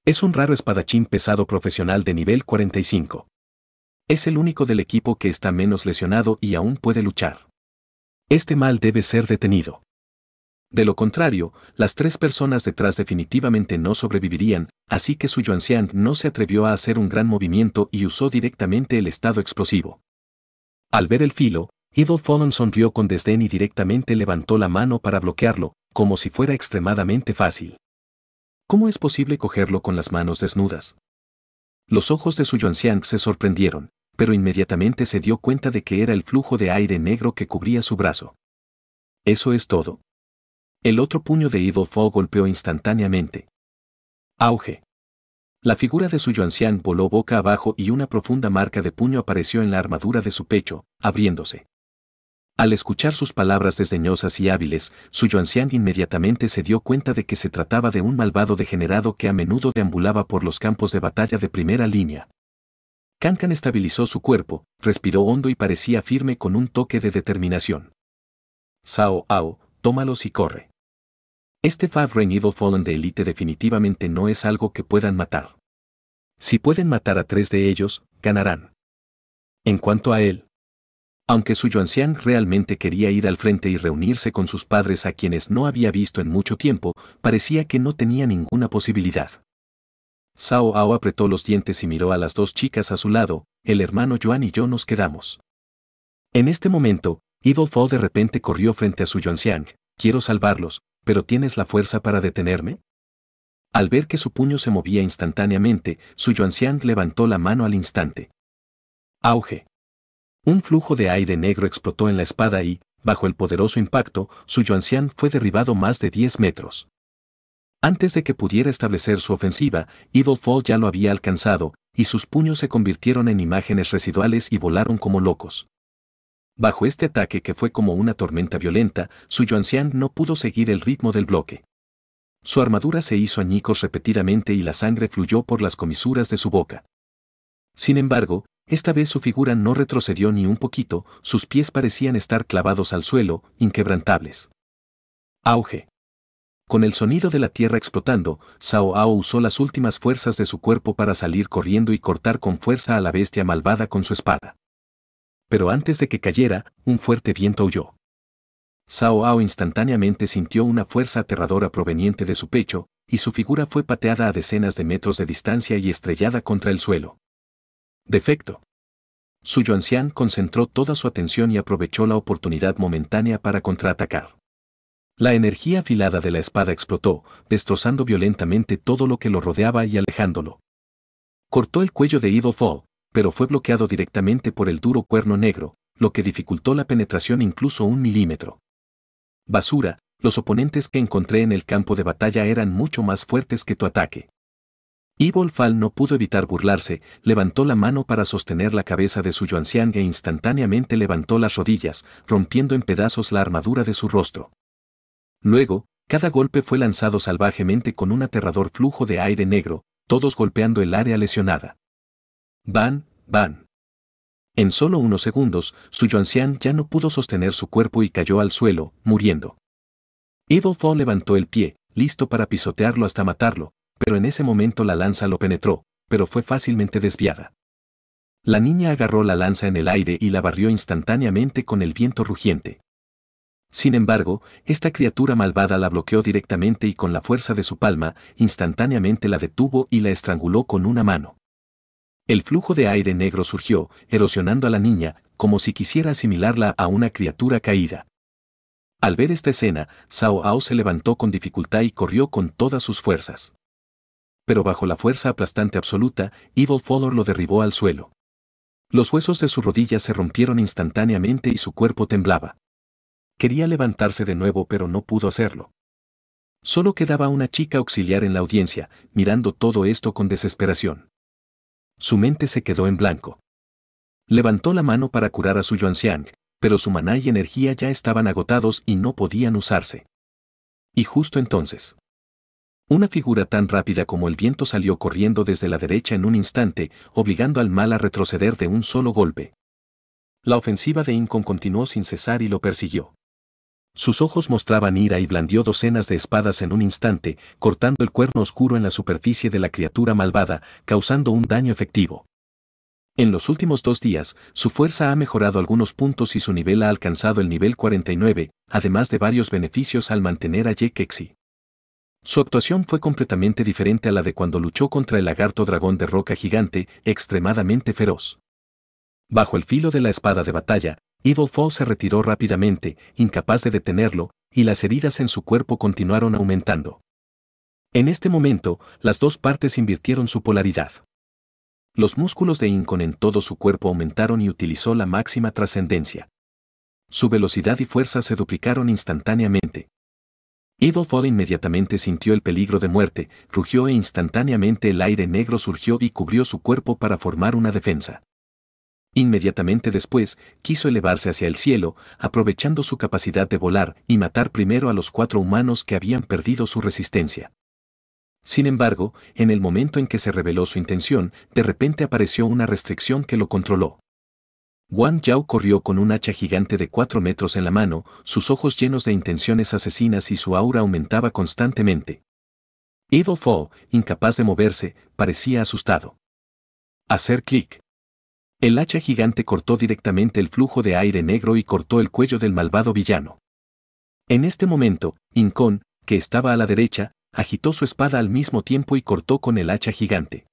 Es un raro espadachín pesado profesional de nivel 45. Es el único del equipo que está menos lesionado y aún puede luchar. Este mal debe ser detenido. De lo contrario, las tres personas detrás definitivamente no sobrevivirían, así que Su Yuanxiang no se atrevió a hacer un gran movimiento y usó directamente el estado explosivo. Al ver el filo, Evil Fallen sonrió con desdén y directamente levantó la mano para bloquearlo, como si fuera extremadamente fácil. ¿Cómo es posible cogerlo con las manos desnudas? Los ojos de Su Yuanxiang se sorprendieron, pero inmediatamente se dio cuenta de que era el flujo de aire negro que cubría su brazo. Eso es todo. El otro puño de Evil golpeó instantáneamente. Auge. La figura de su Yuanxian voló boca abajo y una profunda marca de puño apareció en la armadura de su pecho, abriéndose. Al escuchar sus palabras desdeñosas y hábiles, su Yuanxian inmediatamente se dio cuenta de que se trataba de un malvado degenerado que a menudo deambulaba por los campos de batalla de primera línea. Kankan estabilizó su cuerpo, respiró hondo y parecía firme con un toque de determinación. Sao Ao, tómalos y corre. Este Fab reñido Fallen de Elite definitivamente no es algo que puedan matar. Si pueden matar a tres de ellos, ganarán. En cuanto a él, aunque su Yuanxiang realmente quería ir al frente y reunirse con sus padres a quienes no había visto en mucho tiempo, parecía que no tenía ninguna posibilidad. Sao Ao apretó los dientes y miró a las dos chicas a su lado, el hermano Yuan y yo nos quedamos. En este momento, Idol Fall de repente corrió frente a su Yuanxiang, quiero salvarlos, pero ¿tienes la fuerza para detenerme? Al ver que su puño se movía instantáneamente, su Yuanxian levantó la mano al instante. Auge. Un flujo de aire negro explotó en la espada y, bajo el poderoso impacto, su yuanxiang fue derribado más de 10 metros. Antes de que pudiera establecer su ofensiva, Evil Fall ya lo había alcanzado, y sus puños se convirtieron en imágenes residuales y volaron como locos. Bajo este ataque que fue como una tormenta violenta, Su Yuanxian no pudo seguir el ritmo del bloque. Su armadura se hizo añicos repetidamente y la sangre fluyó por las comisuras de su boca. Sin embargo, esta vez su figura no retrocedió ni un poquito, sus pies parecían estar clavados al suelo, inquebrantables. Auge. Con el sonido de la tierra explotando, Sao Ao usó las últimas fuerzas de su cuerpo para salir corriendo y cortar con fuerza a la bestia malvada con su espada pero antes de que cayera, un fuerte viento huyó. Sao Ao instantáneamente sintió una fuerza aterradora proveniente de su pecho, y su figura fue pateada a decenas de metros de distancia y estrellada contra el suelo. Defecto. Su Yuanxian concentró toda su atención y aprovechó la oportunidad momentánea para contraatacar. La energía afilada de la espada explotó, destrozando violentamente todo lo que lo rodeaba y alejándolo. Cortó el cuello de Ido Fall, pero fue bloqueado directamente por el duro cuerno negro, lo que dificultó la penetración incluso un milímetro. Basura, los oponentes que encontré en el campo de batalla eran mucho más fuertes que tu ataque. Y Fall no pudo evitar burlarse, levantó la mano para sostener la cabeza de su Yuanxiang e instantáneamente levantó las rodillas, rompiendo en pedazos la armadura de su rostro. Luego, cada golpe fue lanzado salvajemente con un aterrador flujo de aire negro, todos golpeando el área lesionada. Van, van. En solo unos segundos, su Yuanxian ya no pudo sostener su cuerpo y cayó al suelo, muriendo. Edolfo levantó el pie, listo para pisotearlo hasta matarlo, pero en ese momento la lanza lo penetró, pero fue fácilmente desviada. La niña agarró la lanza en el aire y la barrió instantáneamente con el viento rugiente. Sin embargo, esta criatura malvada la bloqueó directamente y con la fuerza de su palma, instantáneamente la detuvo y la estranguló con una mano. El flujo de aire negro surgió, erosionando a la niña, como si quisiera asimilarla a una criatura caída. Al ver esta escena, Sao Ao se levantó con dificultad y corrió con todas sus fuerzas. Pero bajo la fuerza aplastante absoluta, Evil Follower lo derribó al suelo. Los huesos de su rodilla se rompieron instantáneamente y su cuerpo temblaba. Quería levantarse de nuevo pero no pudo hacerlo. Solo quedaba una chica auxiliar en la audiencia, mirando todo esto con desesperación su mente se quedó en blanco. Levantó la mano para curar a su Yuanxiang, pero su maná y energía ya estaban agotados y no podían usarse. Y justo entonces, una figura tan rápida como el viento salió corriendo desde la derecha en un instante, obligando al mal a retroceder de un solo golpe. La ofensiva de Incon continuó sin cesar y lo persiguió. Sus ojos mostraban ira y blandió docenas de espadas en un instante, cortando el cuerno oscuro en la superficie de la criatura malvada, causando un daño efectivo. En los últimos dos días, su fuerza ha mejorado algunos puntos y su nivel ha alcanzado el nivel 49, además de varios beneficios al mantener a Yekexi. Su actuación fue completamente diferente a la de cuando luchó contra el lagarto dragón de roca gigante, extremadamente feroz. Bajo el filo de la espada de batalla, Evil Fall se retiró rápidamente, incapaz de detenerlo, y las heridas en su cuerpo continuaron aumentando. En este momento, las dos partes invirtieron su polaridad. Los músculos de Incon en todo su cuerpo aumentaron y utilizó la máxima trascendencia. Su velocidad y fuerza se duplicaron instantáneamente. Evil Fall inmediatamente sintió el peligro de muerte, rugió e instantáneamente el aire negro surgió y cubrió su cuerpo para formar una defensa. Inmediatamente después, quiso elevarse hacia el cielo, aprovechando su capacidad de volar y matar primero a los cuatro humanos que habían perdido su resistencia. Sin embargo, en el momento en que se reveló su intención, de repente apareció una restricción que lo controló. Wang Yao corrió con un hacha gigante de cuatro metros en la mano, sus ojos llenos de intenciones asesinas y su aura aumentaba constantemente. Edo Fo, incapaz de moverse, parecía asustado. Hacer clic. El hacha gigante cortó directamente el flujo de aire negro y cortó el cuello del malvado villano. En este momento, Incón, que estaba a la derecha, agitó su espada al mismo tiempo y cortó con el hacha gigante.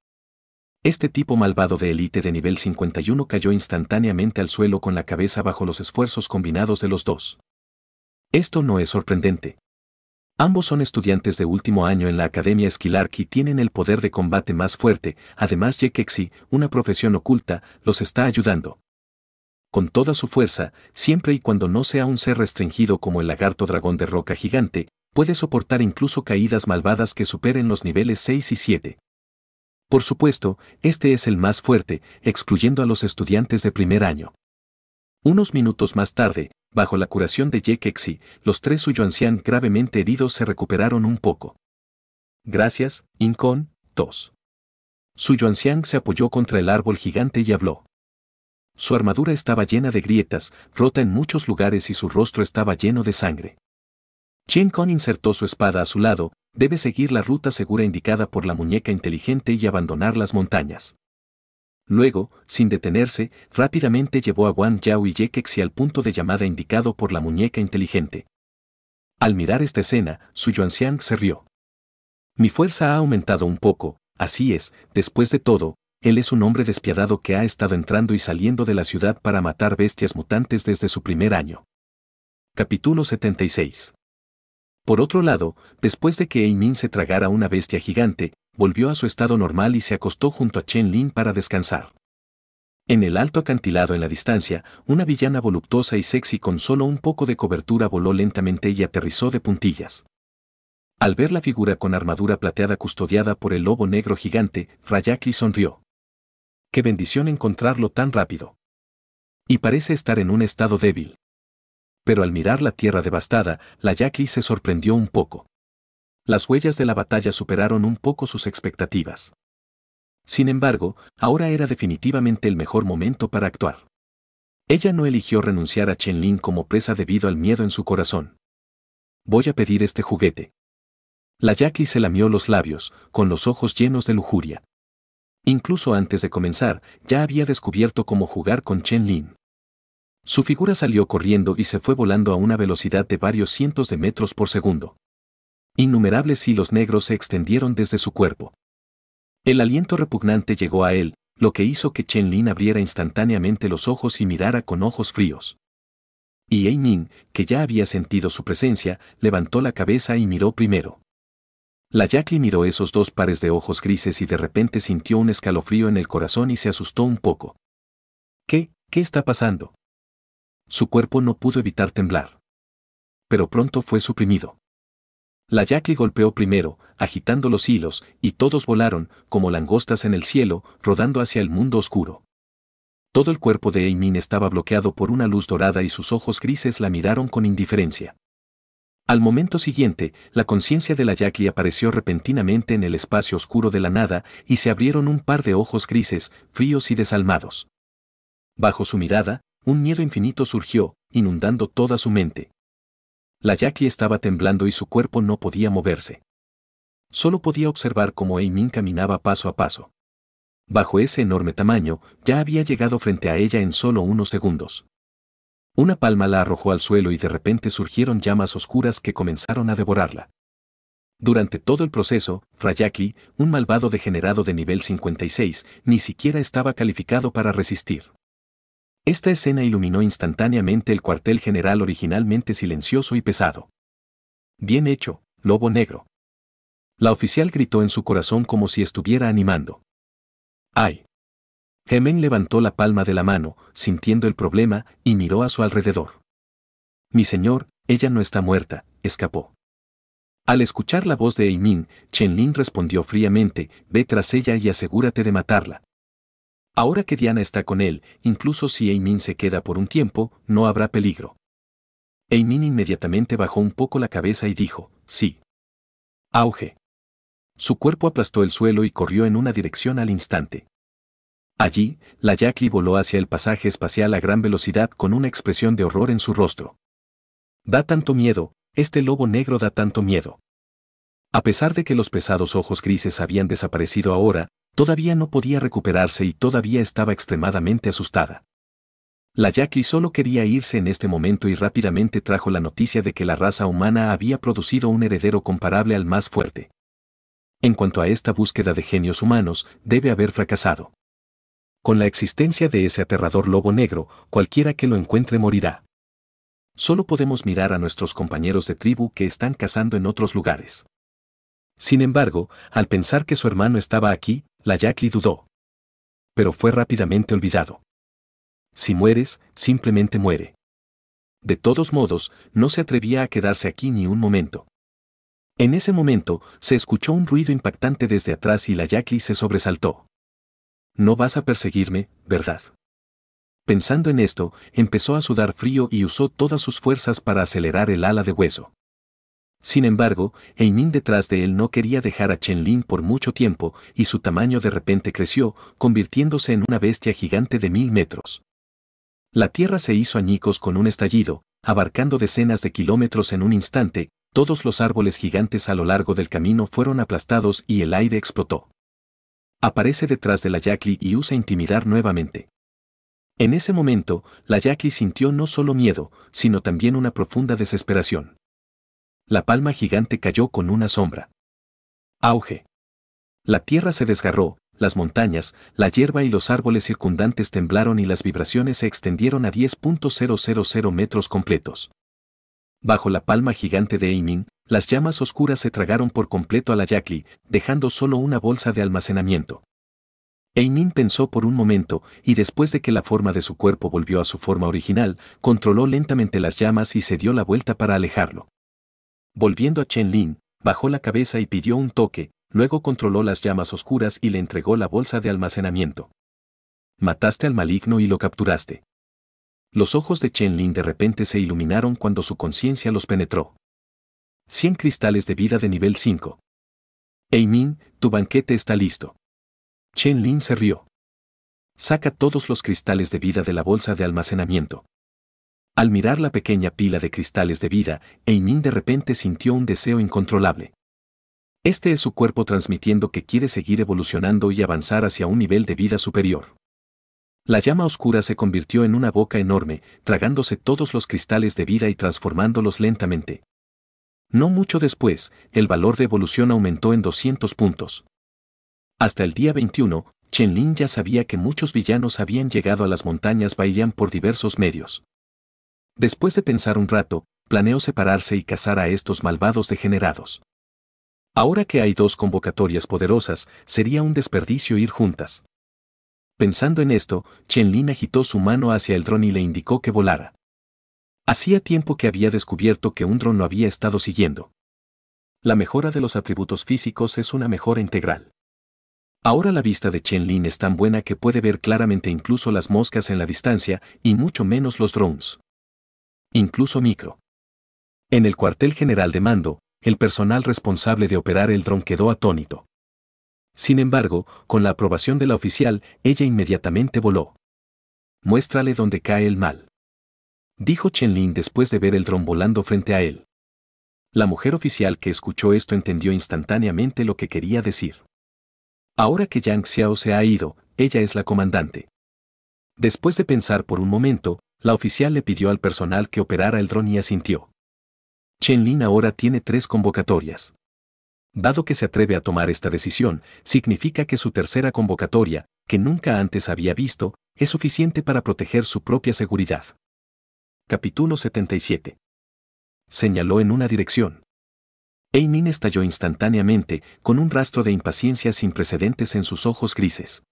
Este tipo malvado de élite de nivel 51 cayó instantáneamente al suelo con la cabeza bajo los esfuerzos combinados de los dos. Esto no es sorprendente. Ambos son estudiantes de último año en la Academia Esquilar y tienen el poder de combate más fuerte, además Yekexi, una profesión oculta, los está ayudando. Con toda su fuerza, siempre y cuando no sea un ser restringido como el lagarto dragón de roca gigante, puede soportar incluso caídas malvadas que superen los niveles 6 y 7. Por supuesto, este es el más fuerte, excluyendo a los estudiantes de primer año. Unos minutos más tarde, Bajo la curación de Ye los tres Xiang gravemente heridos se recuperaron un poco. Gracias, Inkon. 2. Xiang se apoyó contra el árbol gigante y habló. Su armadura estaba llena de grietas, rota en muchos lugares y su rostro estaba lleno de sangre. Chen Kong insertó su espada a su lado, debe seguir la ruta segura indicada por la muñeca inteligente y abandonar las montañas. Luego, sin detenerse, rápidamente llevó a Wang Yao y Yekexi al punto de llamada indicado por la muñeca inteligente. Al mirar esta escena, Su Yuanxiang se rió. Mi fuerza ha aumentado un poco, así es, después de todo, él es un hombre despiadado que ha estado entrando y saliendo de la ciudad para matar bestias mutantes desde su primer año. Capítulo 76 Por otro lado, después de que Min se tragara una bestia gigante, volvió a su estado normal y se acostó junto a Chen Lin para descansar. En el alto acantilado en la distancia, una villana voluptuosa y sexy con solo un poco de cobertura voló lentamente y aterrizó de puntillas. Al ver la figura con armadura plateada custodiada por el lobo negro gigante, Rayakli sonrió. ¡Qué bendición encontrarlo tan rápido! Y parece estar en un estado débil. Pero al mirar la tierra devastada, la se sorprendió un poco las huellas de la batalla superaron un poco sus expectativas. Sin embargo, ahora era definitivamente el mejor momento para actuar. Ella no eligió renunciar a Chen Lin como presa debido al miedo en su corazón. Voy a pedir este juguete. La Jackie se lamió los labios, con los ojos llenos de lujuria. Incluso antes de comenzar, ya había descubierto cómo jugar con Chen Lin. Su figura salió corriendo y se fue volando a una velocidad de varios cientos de metros por segundo. Innumerables hilos negros se extendieron desde su cuerpo. El aliento repugnante llegó a él, lo que hizo que Chen Lin abriera instantáneamente los ojos y mirara con ojos fríos. Y Ning, que ya había sentido su presencia, levantó la cabeza y miró primero. La Jackie miró esos dos pares de ojos grises y de repente sintió un escalofrío en el corazón y se asustó un poco. ¿Qué? ¿Qué está pasando? Su cuerpo no pudo evitar temblar. Pero pronto fue suprimido. La Jackie golpeó primero, agitando los hilos, y todos volaron, como langostas en el cielo, rodando hacia el mundo oscuro. Todo el cuerpo de Eimin estaba bloqueado por una luz dorada y sus ojos grises la miraron con indiferencia. Al momento siguiente, la conciencia de la Jackie apareció repentinamente en el espacio oscuro de la nada y se abrieron un par de ojos grises, fríos y desalmados. Bajo su mirada, un miedo infinito surgió, inundando toda su mente. La Jackie estaba temblando y su cuerpo no podía moverse. Solo podía observar cómo Eimin caminaba paso a paso. Bajo ese enorme tamaño, ya había llegado frente a ella en solo unos segundos. Una palma la arrojó al suelo y de repente surgieron llamas oscuras que comenzaron a devorarla. Durante todo el proceso, Rayaki, un malvado degenerado de nivel 56, ni siquiera estaba calificado para resistir. Esta escena iluminó instantáneamente el cuartel general originalmente silencioso y pesado. Bien hecho, lobo negro. La oficial gritó en su corazón como si estuviera animando. ¡Ay! Gemen levantó la palma de la mano, sintiendo el problema, y miró a su alrededor. Mi señor, ella no está muerta, escapó. Al escuchar la voz de Chen Lin respondió fríamente, ve tras ella y asegúrate de matarla, Ahora que Diana está con él, incluso si Eimin se queda por un tiempo, no habrá peligro. Eimin inmediatamente bajó un poco la cabeza y dijo, sí. Auge. Su cuerpo aplastó el suelo y corrió en una dirección al instante. Allí, la Jackie voló hacia el pasaje espacial a gran velocidad con una expresión de horror en su rostro. Da tanto miedo, este lobo negro da tanto miedo. A pesar de que los pesados ojos grises habían desaparecido ahora, Todavía no podía recuperarse y todavía estaba extremadamente asustada. La Jackie solo quería irse en este momento y rápidamente trajo la noticia de que la raza humana había producido un heredero comparable al más fuerte. En cuanto a esta búsqueda de genios humanos, debe haber fracasado. Con la existencia de ese aterrador lobo negro, cualquiera que lo encuentre morirá. Solo podemos mirar a nuestros compañeros de tribu que están cazando en otros lugares. Sin embargo, al pensar que su hermano estaba aquí, la Jackie dudó. Pero fue rápidamente olvidado. Si mueres, simplemente muere. De todos modos, no se atrevía a quedarse aquí ni un momento. En ese momento, se escuchó un ruido impactante desde atrás y la Jackie se sobresaltó. No vas a perseguirme, ¿verdad? Pensando en esto, empezó a sudar frío y usó todas sus fuerzas para acelerar el ala de hueso. Sin embargo, Eimin detrás de él no quería dejar a Chen Lin por mucho tiempo, y su tamaño de repente creció, convirtiéndose en una bestia gigante de mil metros. La tierra se hizo añicos con un estallido, abarcando decenas de kilómetros en un instante, todos los árboles gigantes a lo largo del camino fueron aplastados y el aire explotó. Aparece detrás de la Yakli y usa intimidar nuevamente. En ese momento, la Yakli sintió no solo miedo, sino también una profunda desesperación la palma gigante cayó con una sombra. Auge. La tierra se desgarró, las montañas, la hierba y los árboles circundantes temblaron y las vibraciones se extendieron a 10.000 metros completos. Bajo la palma gigante de Aiming, las llamas oscuras se tragaron por completo a la Yakli, dejando solo una bolsa de almacenamiento. Aimin pensó por un momento, y después de que la forma de su cuerpo volvió a su forma original, controló lentamente las llamas y se dio la vuelta para alejarlo. Volviendo a Chen Lin, bajó la cabeza y pidió un toque, luego controló las llamas oscuras y le entregó la bolsa de almacenamiento. Mataste al maligno y lo capturaste. Los ojos de Chen Lin de repente se iluminaron cuando su conciencia los penetró. 100 cristales de vida de nivel 5. Eimin, tu banquete está listo. Chen Lin se rió. Saca todos los cristales de vida de la bolsa de almacenamiento. Al mirar la pequeña pila de cristales de vida, Einin de repente sintió un deseo incontrolable. Este es su cuerpo transmitiendo que quiere seguir evolucionando y avanzar hacia un nivel de vida superior. La llama oscura se convirtió en una boca enorme, tragándose todos los cristales de vida y transformándolos lentamente. No mucho después, el valor de evolución aumentó en 200 puntos. Hasta el día 21, Chen Lin ya sabía que muchos villanos habían llegado a las montañas Bailian por diversos medios. Después de pensar un rato, planeó separarse y cazar a estos malvados degenerados. Ahora que hay dos convocatorias poderosas, sería un desperdicio ir juntas. Pensando en esto, Chen Lin agitó su mano hacia el dron y le indicó que volara. Hacía tiempo que había descubierto que un dron lo había estado siguiendo. La mejora de los atributos físicos es una mejora integral. Ahora la vista de Chen Lin es tan buena que puede ver claramente incluso las moscas en la distancia y mucho menos los drones incluso micro. En el cuartel general de mando, el personal responsable de operar el dron quedó atónito. Sin embargo, con la aprobación de la oficial, ella inmediatamente voló. Muéstrale dónde cae el mal. Dijo Chen Lin después de ver el dron volando frente a él. La mujer oficial que escuchó esto entendió instantáneamente lo que quería decir. Ahora que Yang Xiao se ha ido, ella es la comandante. Después de pensar por un momento, la oficial le pidió al personal que operara el dron y asintió. Chen Lin ahora tiene tres convocatorias. Dado que se atreve a tomar esta decisión, significa que su tercera convocatoria, que nunca antes había visto, es suficiente para proteger su propia seguridad. Capítulo 77. Señaló en una dirección. Eimin estalló instantáneamente, con un rastro de impaciencia sin precedentes en sus ojos grises.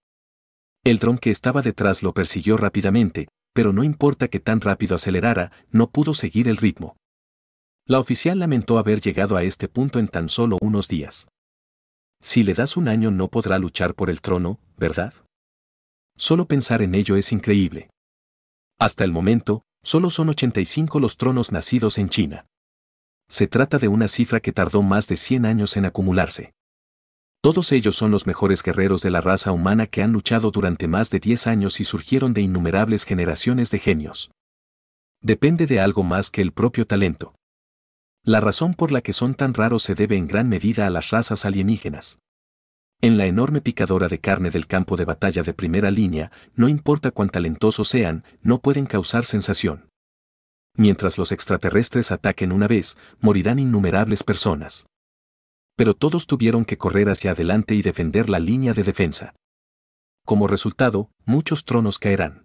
El dron que estaba detrás lo persiguió rápidamente, pero no importa que tan rápido acelerara, no pudo seguir el ritmo. La oficial lamentó haber llegado a este punto en tan solo unos días. Si le das un año no podrá luchar por el trono, ¿verdad? Solo pensar en ello es increíble. Hasta el momento, solo son 85 los tronos nacidos en China. Se trata de una cifra que tardó más de 100 años en acumularse. Todos ellos son los mejores guerreros de la raza humana que han luchado durante más de 10 años y surgieron de innumerables generaciones de genios. Depende de algo más que el propio talento. La razón por la que son tan raros se debe en gran medida a las razas alienígenas. En la enorme picadora de carne del campo de batalla de primera línea, no importa cuán talentosos sean, no pueden causar sensación. Mientras los extraterrestres ataquen una vez, morirán innumerables personas pero todos tuvieron que correr hacia adelante y defender la línea de defensa. Como resultado, muchos tronos caerán.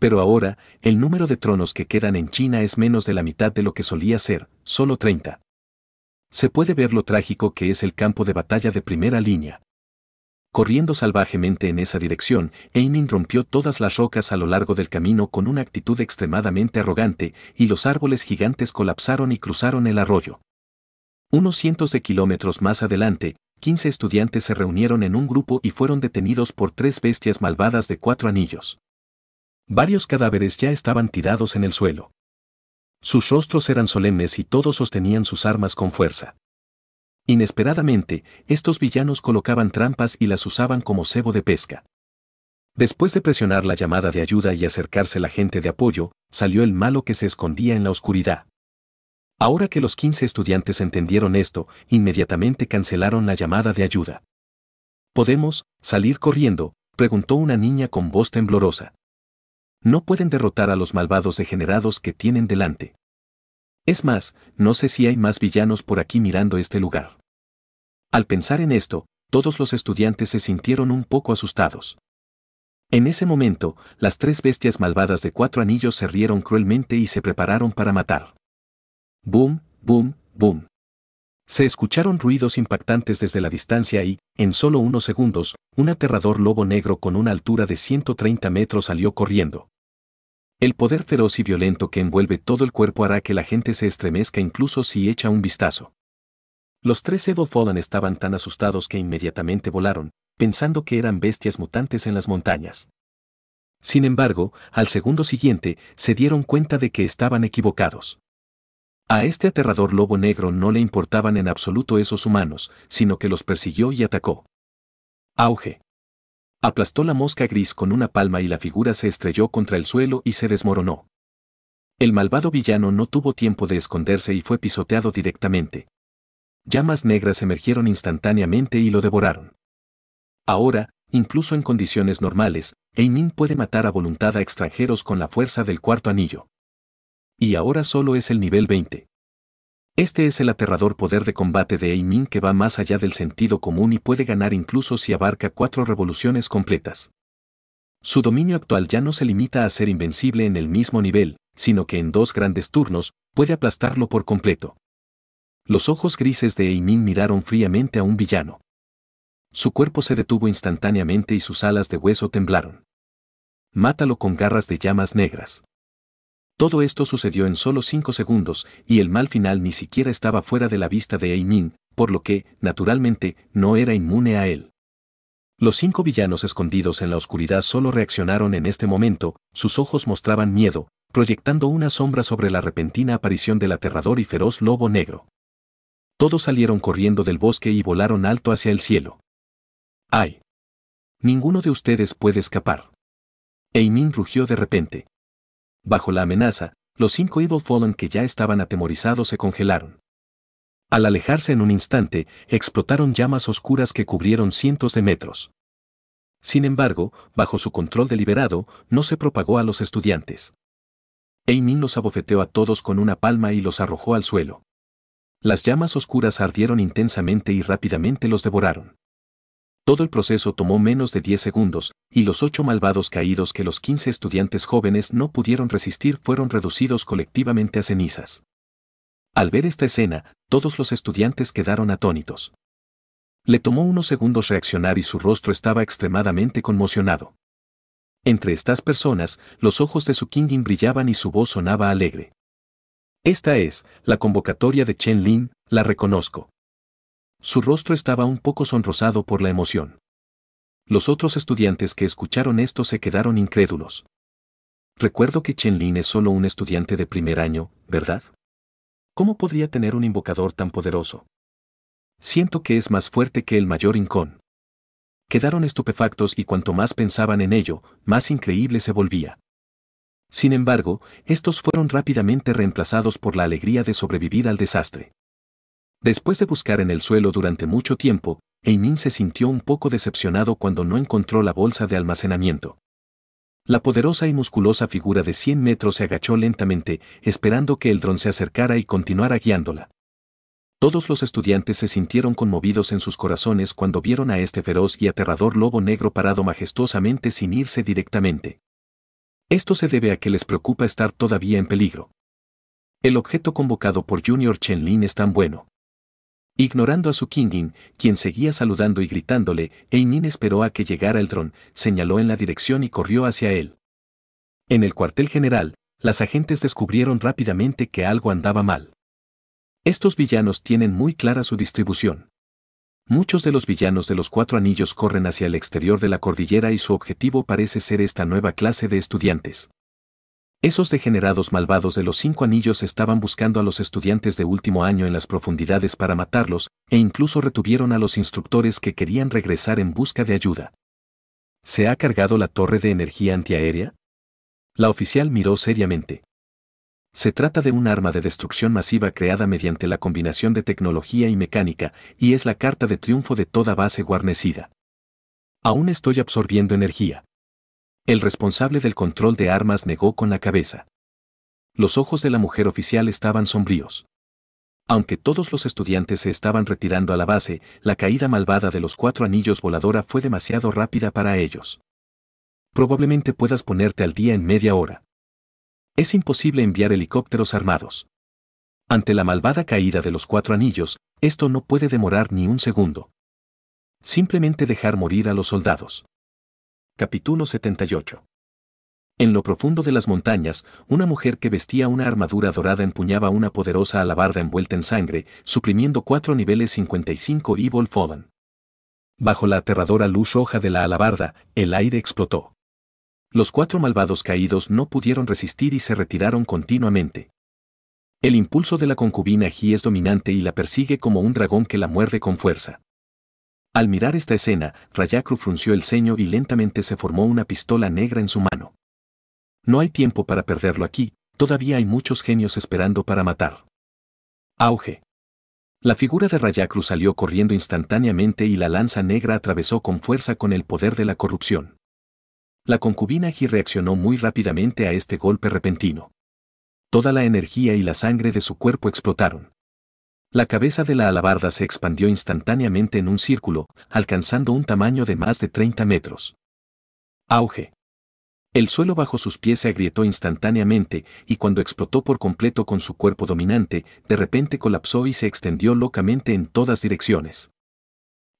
Pero ahora, el número de tronos que quedan en China es menos de la mitad de lo que solía ser, solo 30. Se puede ver lo trágico que es el campo de batalla de primera línea. Corriendo salvajemente en esa dirección, Einin rompió todas las rocas a lo largo del camino con una actitud extremadamente arrogante, y los árboles gigantes colapsaron y cruzaron el arroyo. Unos cientos de kilómetros más adelante, 15 estudiantes se reunieron en un grupo y fueron detenidos por tres bestias malvadas de cuatro anillos. Varios cadáveres ya estaban tirados en el suelo. Sus rostros eran solemnes y todos sostenían sus armas con fuerza. Inesperadamente, estos villanos colocaban trampas y las usaban como cebo de pesca. Después de presionar la llamada de ayuda y acercarse la gente de apoyo, salió el malo que se escondía en la oscuridad. Ahora que los 15 estudiantes entendieron esto, inmediatamente cancelaron la llamada de ayuda. ¿Podemos salir corriendo? preguntó una niña con voz temblorosa. No pueden derrotar a los malvados degenerados que tienen delante. Es más, no sé si hay más villanos por aquí mirando este lugar. Al pensar en esto, todos los estudiantes se sintieron un poco asustados. En ese momento, las tres bestias malvadas de cuatro anillos se rieron cruelmente y se prepararon para matar. Boom, boom, boom. Se escucharon ruidos impactantes desde la distancia y, en solo unos segundos, un aterrador lobo negro con una altura de 130 metros salió corriendo. El poder feroz y violento que envuelve todo el cuerpo hará que la gente se estremezca incluso si echa un vistazo. Los tres Evil Fallen estaban tan asustados que inmediatamente volaron, pensando que eran bestias mutantes en las montañas. Sin embargo, al segundo siguiente, se dieron cuenta de que estaban equivocados. A este aterrador lobo negro no le importaban en absoluto esos humanos, sino que los persiguió y atacó. Auge. Aplastó la mosca gris con una palma y la figura se estrelló contra el suelo y se desmoronó. El malvado villano no tuvo tiempo de esconderse y fue pisoteado directamente. Llamas negras emergieron instantáneamente y lo devoraron. Ahora, incluso en condiciones normales, Eimin puede matar a voluntad a extranjeros con la fuerza del cuarto anillo y ahora solo es el nivel 20. Este es el aterrador poder de combate de Aimin que va más allá del sentido común y puede ganar incluso si abarca cuatro revoluciones completas. Su dominio actual ya no se limita a ser invencible en el mismo nivel, sino que en dos grandes turnos puede aplastarlo por completo. Los ojos grises de Eimin miraron fríamente a un villano. Su cuerpo se detuvo instantáneamente y sus alas de hueso temblaron. Mátalo con garras de llamas negras. Todo esto sucedió en solo cinco segundos, y el mal final ni siquiera estaba fuera de la vista de Aimin, por lo que, naturalmente, no era inmune a él. Los cinco villanos escondidos en la oscuridad solo reaccionaron en este momento, sus ojos mostraban miedo, proyectando una sombra sobre la repentina aparición del aterrador y feroz lobo negro. Todos salieron corriendo del bosque y volaron alto hacia el cielo. ¡Ay! Ninguno de ustedes puede escapar. Eimin rugió de repente. Bajo la amenaza, los cinco Evil Fallen que ya estaban atemorizados se congelaron. Al alejarse en un instante, explotaron llamas oscuras que cubrieron cientos de metros. Sin embargo, bajo su control deliberado, no se propagó a los estudiantes. Eimin los abofeteó a todos con una palma y los arrojó al suelo. Las llamas oscuras ardieron intensamente y rápidamente los devoraron. Todo el proceso tomó menos de 10 segundos, y los ocho malvados caídos que los 15 estudiantes jóvenes no pudieron resistir fueron reducidos colectivamente a cenizas. Al ver esta escena, todos los estudiantes quedaron atónitos. Le tomó unos segundos reaccionar y su rostro estaba extremadamente conmocionado. Entre estas personas, los ojos de su Kingin brillaban y su voz sonaba alegre. Esta es, la convocatoria de Chen Lin, la reconozco. Su rostro estaba un poco sonrosado por la emoción. Los otros estudiantes que escucharon esto se quedaron incrédulos. Recuerdo que Chen Lin es solo un estudiante de primer año, ¿verdad? ¿Cómo podría tener un invocador tan poderoso? Siento que es más fuerte que el mayor Incón. Quedaron estupefactos y cuanto más pensaban en ello, más increíble se volvía. Sin embargo, estos fueron rápidamente reemplazados por la alegría de sobrevivir al desastre. Después de buscar en el suelo durante mucho tiempo, Eimin se sintió un poco decepcionado cuando no encontró la bolsa de almacenamiento. La poderosa y musculosa figura de 100 metros se agachó lentamente, esperando que el dron se acercara y continuara guiándola. Todos los estudiantes se sintieron conmovidos en sus corazones cuando vieron a este feroz y aterrador lobo negro parado majestuosamente sin irse directamente. Esto se debe a que les preocupa estar todavía en peligro. El objeto convocado por Junior Chen Lin es tan bueno. Ignorando a su Kingin, quien seguía saludando y gritándole, Eimin esperó a que llegara el dron, señaló en la dirección y corrió hacia él. En el cuartel general, las agentes descubrieron rápidamente que algo andaba mal. Estos villanos tienen muy clara su distribución. Muchos de los villanos de los cuatro anillos corren hacia el exterior de la cordillera y su objetivo parece ser esta nueva clase de estudiantes. Esos degenerados malvados de los cinco anillos estaban buscando a los estudiantes de último año en las profundidades para matarlos, e incluso retuvieron a los instructores que querían regresar en busca de ayuda. ¿Se ha cargado la torre de energía antiaérea? La oficial miró seriamente. Se trata de un arma de destrucción masiva creada mediante la combinación de tecnología y mecánica, y es la carta de triunfo de toda base guarnecida. Aún estoy absorbiendo energía. El responsable del control de armas negó con la cabeza. Los ojos de la mujer oficial estaban sombríos. Aunque todos los estudiantes se estaban retirando a la base, la caída malvada de los cuatro anillos voladora fue demasiado rápida para ellos. Probablemente puedas ponerte al día en media hora. Es imposible enviar helicópteros armados. Ante la malvada caída de los cuatro anillos, esto no puede demorar ni un segundo. Simplemente dejar morir a los soldados. Capítulo 78. En lo profundo de las montañas, una mujer que vestía una armadura dorada empuñaba una poderosa alabarda envuelta en sangre, suprimiendo cuatro niveles 55 y Fallen. Bajo la aterradora luz roja de la alabarda, el aire explotó. Los cuatro malvados caídos no pudieron resistir y se retiraron continuamente. El impulso de la concubina G es dominante y la persigue como un dragón que la muerde con fuerza. Al mirar esta escena, Rayacru frunció el ceño y lentamente se formó una pistola negra en su mano. No hay tiempo para perderlo aquí, todavía hay muchos genios esperando para matar. Auge. La figura de Rayacru salió corriendo instantáneamente y la lanza negra atravesó con fuerza con el poder de la corrupción. La concubina Ji reaccionó muy rápidamente a este golpe repentino. Toda la energía y la sangre de su cuerpo explotaron. La cabeza de la alabarda se expandió instantáneamente en un círculo, alcanzando un tamaño de más de 30 metros. Auge. El suelo bajo sus pies se agrietó instantáneamente, y cuando explotó por completo con su cuerpo dominante, de repente colapsó y se extendió locamente en todas direcciones.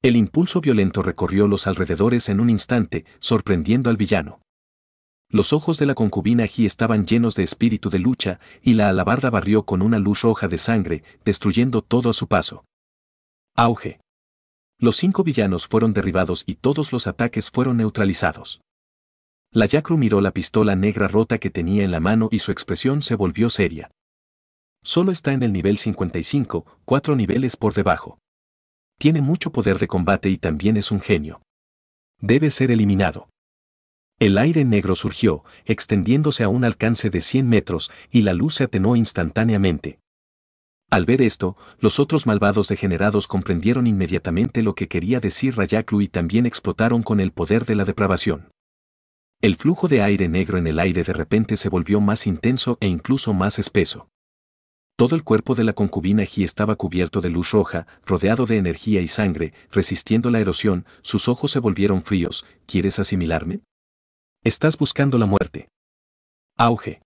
El impulso violento recorrió los alrededores en un instante, sorprendiendo al villano. Los ojos de la concubina Ji estaban llenos de espíritu de lucha, y la alabarda barrió con una luz roja de sangre, destruyendo todo a su paso. Auge. Los cinco villanos fueron derribados y todos los ataques fueron neutralizados. La Yakru miró la pistola negra rota que tenía en la mano y su expresión se volvió seria. Solo está en el nivel 55, cuatro niveles por debajo. Tiene mucho poder de combate y también es un genio. Debe ser eliminado. El aire negro surgió, extendiéndose a un alcance de 100 metros, y la luz se atenó instantáneamente. Al ver esto, los otros malvados degenerados comprendieron inmediatamente lo que quería decir Rayaklu y también explotaron con el poder de la depravación. El flujo de aire negro en el aire de repente se volvió más intenso e incluso más espeso. Todo el cuerpo de la concubina Ji estaba cubierto de luz roja, rodeado de energía y sangre, resistiendo la erosión, sus ojos se volvieron fríos, ¿quieres asimilarme? Estás buscando la muerte. Auge.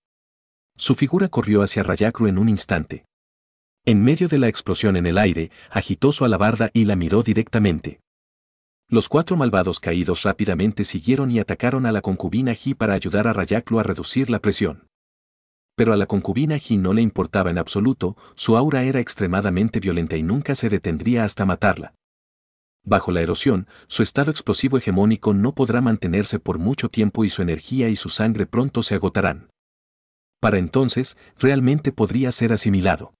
Su figura corrió hacia Rayacru en un instante. En medio de la explosión en el aire, agitó su alabarda y la miró directamente. Los cuatro malvados caídos rápidamente siguieron y atacaron a la concubina Ji para ayudar a Rayakru a reducir la presión. Pero a la concubina Ji no le importaba en absoluto, su aura era extremadamente violenta y nunca se detendría hasta matarla. Bajo la erosión, su estado explosivo hegemónico no podrá mantenerse por mucho tiempo y su energía y su sangre pronto se agotarán. Para entonces, realmente podría ser asimilado.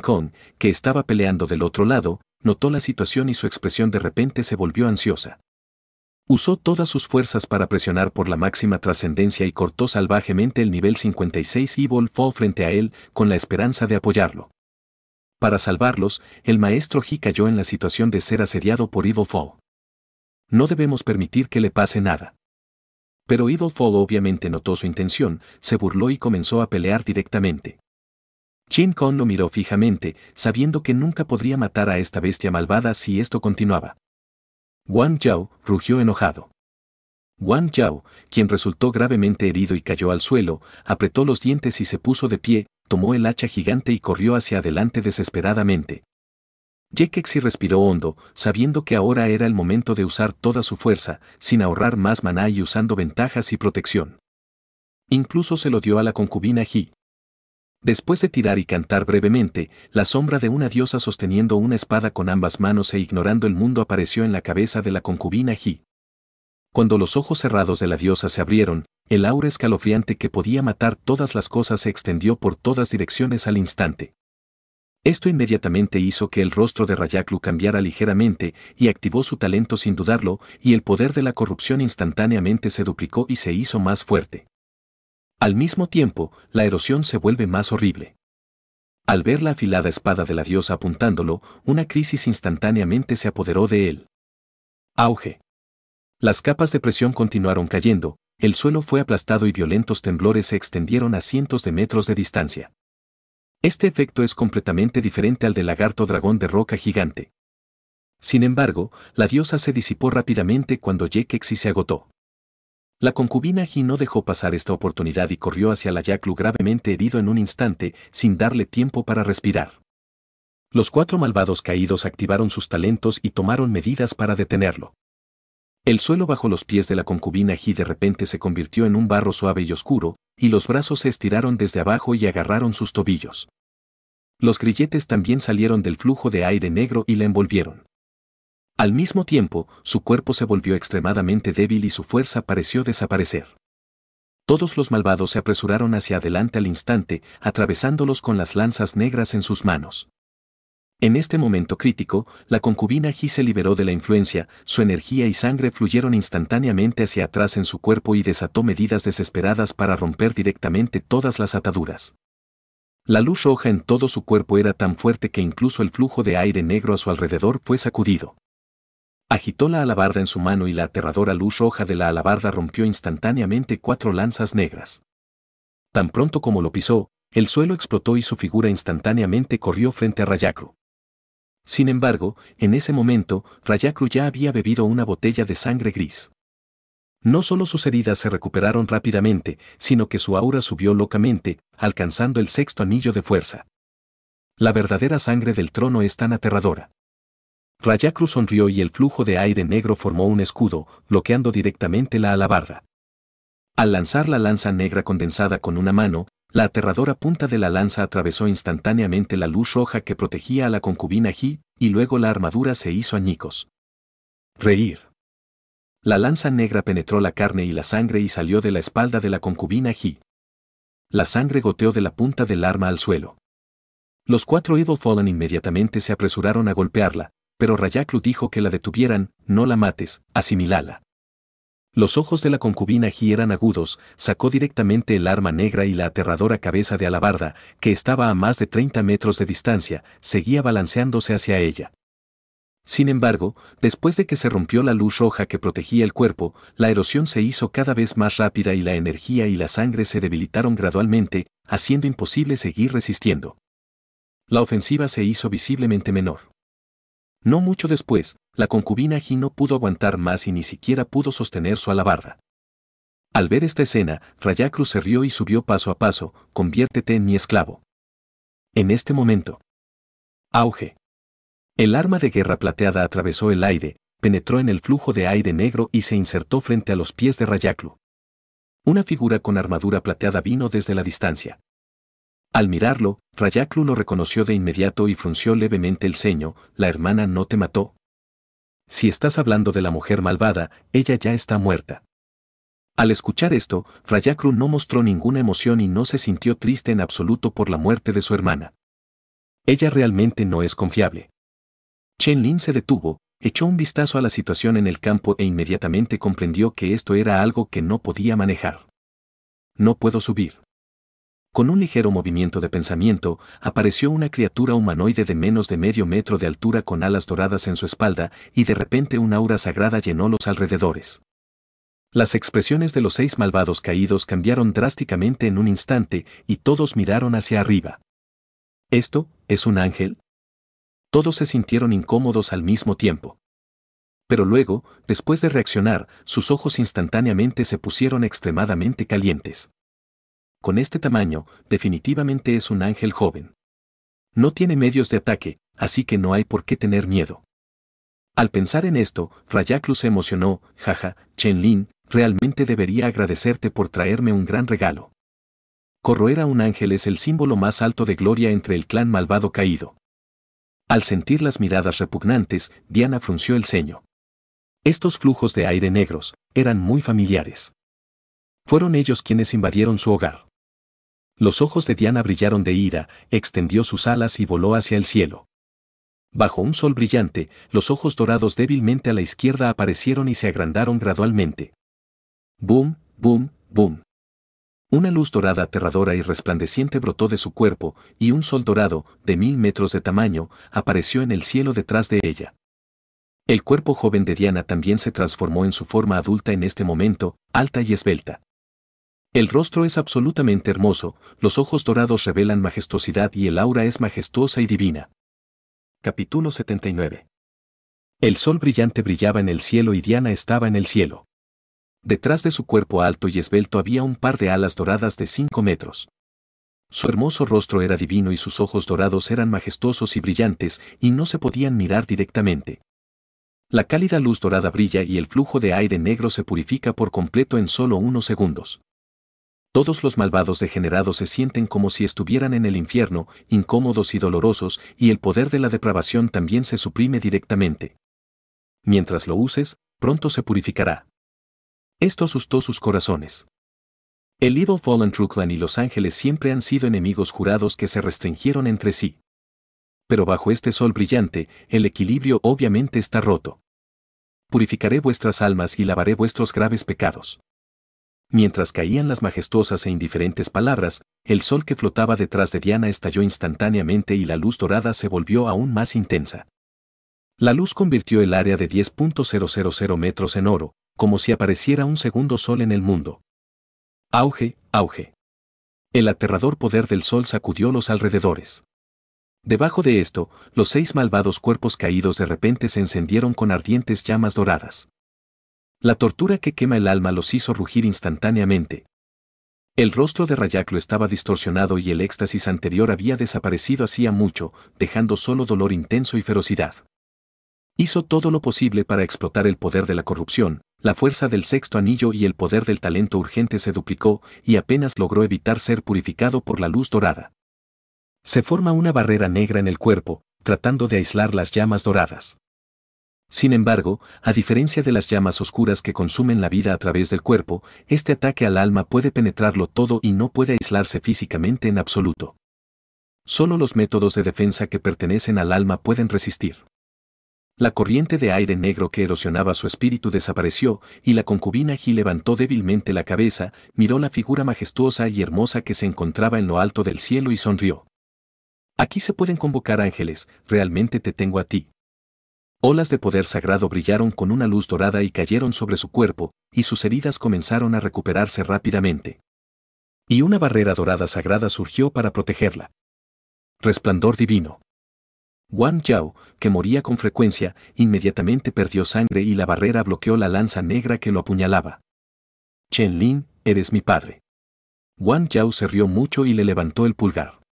Kong, que estaba peleando del otro lado, notó la situación y su expresión de repente se volvió ansiosa. Usó todas sus fuerzas para presionar por la máxima trascendencia y cortó salvajemente el nivel 56 Evil Fall frente a él con la esperanza de apoyarlo. Para salvarlos, el maestro He cayó en la situación de ser asediado por Evil Fall. No debemos permitir que le pase nada. Pero Evil Fall obviamente notó su intención, se burló y comenzó a pelear directamente. Chin Kong lo miró fijamente, sabiendo que nunca podría matar a esta bestia malvada si esto continuaba. Wang Yao rugió enojado. Wang Yao, quien resultó gravemente herido y cayó al suelo, apretó los dientes y se puso de pie, tomó el hacha gigante y corrió hacia adelante desesperadamente. Jekexi respiró hondo, sabiendo que ahora era el momento de usar toda su fuerza, sin ahorrar más maná y usando ventajas y protección. Incluso se lo dio a la concubina Ji. Después de tirar y cantar brevemente, la sombra de una diosa sosteniendo una espada con ambas manos e ignorando el mundo apareció en la cabeza de la concubina Ji. Cuando los ojos cerrados de la diosa se abrieron, el aura escalofriante que podía matar todas las cosas se extendió por todas direcciones al instante. Esto inmediatamente hizo que el rostro de Rayaklu cambiara ligeramente y activó su talento sin dudarlo, y el poder de la corrupción instantáneamente se duplicó y se hizo más fuerte. Al mismo tiempo, la erosión se vuelve más horrible. Al ver la afilada espada de la diosa apuntándolo, una crisis instantáneamente se apoderó de él. Auge. Las capas de presión continuaron cayendo, el suelo fue aplastado y violentos temblores se extendieron a cientos de metros de distancia. Este efecto es completamente diferente al del lagarto dragón de roca gigante. Sin embargo, la diosa se disipó rápidamente cuando Yekexi se agotó. La concubina Ji no dejó pasar esta oportunidad y corrió hacia la Yaklu gravemente herido en un instante, sin darle tiempo para respirar. Los cuatro malvados caídos activaron sus talentos y tomaron medidas para detenerlo. El suelo bajo los pies de la concubina Ji de repente se convirtió en un barro suave y oscuro, y los brazos se estiraron desde abajo y agarraron sus tobillos. Los grilletes también salieron del flujo de aire negro y la envolvieron. Al mismo tiempo, su cuerpo se volvió extremadamente débil y su fuerza pareció desaparecer. Todos los malvados se apresuraron hacia adelante al instante, atravesándolos con las lanzas negras en sus manos. En este momento crítico, la concubina Ji se liberó de la influencia, su energía y sangre fluyeron instantáneamente hacia atrás en su cuerpo y desató medidas desesperadas para romper directamente todas las ataduras. La luz roja en todo su cuerpo era tan fuerte que incluso el flujo de aire negro a su alrededor fue sacudido. Agitó la alabarda en su mano y la aterradora luz roja de la alabarda rompió instantáneamente cuatro lanzas negras. Tan pronto como lo pisó, el suelo explotó y su figura instantáneamente corrió frente a Rayakru. Sin embargo, en ese momento, Rayakru ya había bebido una botella de sangre gris. No solo sus heridas se recuperaron rápidamente, sino que su aura subió locamente, alcanzando el sexto anillo de fuerza. La verdadera sangre del trono es tan aterradora. Rayakru sonrió y el flujo de aire negro formó un escudo, bloqueando directamente la alabarda. Al lanzar la lanza negra condensada con una mano, la aterradora punta de la lanza atravesó instantáneamente la luz roja que protegía a la concubina Ji, y luego la armadura se hizo añicos. Reír. La lanza negra penetró la carne y la sangre y salió de la espalda de la concubina Ji. La sangre goteó de la punta del arma al suelo. Los cuatro Evil Fallen inmediatamente se apresuraron a golpearla, pero Rayaklu dijo que la detuvieran, no la mates, asimilala. Los ojos de la concubina Ji eran agudos, sacó directamente el arma negra y la aterradora cabeza de alabarda, que estaba a más de 30 metros de distancia, seguía balanceándose hacia ella. Sin embargo, después de que se rompió la luz roja que protegía el cuerpo, la erosión se hizo cada vez más rápida y la energía y la sangre se debilitaron gradualmente, haciendo imposible seguir resistiendo. La ofensiva se hizo visiblemente menor. No mucho después, la concubina Gino no pudo aguantar más y ni siquiera pudo sostener su alabarda. Al ver esta escena, Rayacru se rió y subió paso a paso, conviértete en mi esclavo. En este momento. Auge. El arma de guerra plateada atravesó el aire, penetró en el flujo de aire negro y se insertó frente a los pies de Rayaclu. Una figura con armadura plateada vino desde la distancia. Al mirarlo, Rayaclu lo reconoció de inmediato y frunció levemente el ceño, la hermana no te mató, si estás hablando de la mujer malvada, ella ya está muerta. Al escuchar esto, Rayakru no mostró ninguna emoción y no se sintió triste en absoluto por la muerte de su hermana. Ella realmente no es confiable. Chen Lin se detuvo, echó un vistazo a la situación en el campo e inmediatamente comprendió que esto era algo que no podía manejar. No puedo subir. Con un ligero movimiento de pensamiento, apareció una criatura humanoide de menos de medio metro de altura con alas doradas en su espalda y de repente un aura sagrada llenó los alrededores. Las expresiones de los seis malvados caídos cambiaron drásticamente en un instante y todos miraron hacia arriba. ¿Esto es un ángel? Todos se sintieron incómodos al mismo tiempo. Pero luego, después de reaccionar, sus ojos instantáneamente se pusieron extremadamente calientes con este tamaño, definitivamente es un ángel joven. No tiene medios de ataque, así que no hay por qué tener miedo. Al pensar en esto, Rayaclu se emocionó, jaja, Chen Lin, realmente debería agradecerte por traerme un gran regalo. Corroer a un ángel es el símbolo más alto de gloria entre el clan malvado caído. Al sentir las miradas repugnantes, Diana frunció el ceño. Estos flujos de aire negros eran muy familiares. Fueron ellos quienes invadieron su hogar. Los ojos de Diana brillaron de ira, extendió sus alas y voló hacia el cielo. Bajo un sol brillante, los ojos dorados débilmente a la izquierda aparecieron y se agrandaron gradualmente. Boom, boom, boom. Una luz dorada aterradora y resplandeciente brotó de su cuerpo, y un sol dorado, de mil metros de tamaño, apareció en el cielo detrás de ella. El cuerpo joven de Diana también se transformó en su forma adulta en este momento, alta y esbelta. El rostro es absolutamente hermoso, los ojos dorados revelan majestuosidad y el aura es majestuosa y divina. Capítulo 79. El sol brillante brillaba en el cielo y Diana estaba en el cielo. Detrás de su cuerpo alto y esbelto había un par de alas doradas de 5 metros. Su hermoso rostro era divino y sus ojos dorados eran majestuosos y brillantes y no se podían mirar directamente. La cálida luz dorada brilla y el flujo de aire negro se purifica por completo en solo unos segundos. Todos los malvados degenerados se sienten como si estuvieran en el infierno, incómodos y dolorosos, y el poder de la depravación también se suprime directamente. Mientras lo uses, pronto se purificará. Esto asustó sus corazones. El Evil Fallen Truclan y Los Ángeles siempre han sido enemigos jurados que se restringieron entre sí. Pero bajo este sol brillante, el equilibrio obviamente está roto. Purificaré vuestras almas y lavaré vuestros graves pecados mientras caían las majestuosas e indiferentes palabras, el sol que flotaba detrás de Diana estalló instantáneamente y la luz dorada se volvió aún más intensa. La luz convirtió el área de 10.000 metros en oro, como si apareciera un segundo sol en el mundo. Auge, auge. El aterrador poder del sol sacudió los alrededores. Debajo de esto, los seis malvados cuerpos caídos de repente se encendieron con ardientes llamas doradas. La tortura que quema el alma los hizo rugir instantáneamente. El rostro de Rayaclo estaba distorsionado y el éxtasis anterior había desaparecido hacía mucho, dejando solo dolor intenso y ferocidad. Hizo todo lo posible para explotar el poder de la corrupción, la fuerza del sexto anillo y el poder del talento urgente se duplicó y apenas logró evitar ser purificado por la luz dorada. Se forma una barrera negra en el cuerpo, tratando de aislar las llamas doradas. Sin embargo, a diferencia de las llamas oscuras que consumen la vida a través del cuerpo, este ataque al alma puede penetrarlo todo y no puede aislarse físicamente en absoluto. Solo los métodos de defensa que pertenecen al alma pueden resistir. La corriente de aire negro que erosionaba su espíritu desapareció, y la concubina Ji levantó débilmente la cabeza, miró la figura majestuosa y hermosa que se encontraba en lo alto del cielo y sonrió. Aquí se pueden convocar ángeles, realmente te tengo a ti, Olas de poder sagrado brillaron con una luz dorada y cayeron sobre su cuerpo, y sus heridas comenzaron a recuperarse rápidamente. Y una barrera dorada sagrada surgió para protegerla. Resplandor divino. Wang Yao, que moría con frecuencia, inmediatamente perdió sangre y la barrera bloqueó la lanza negra que lo apuñalaba. Chen Lin, eres mi padre. Wang Yao se rió mucho y le levantó el pulgar.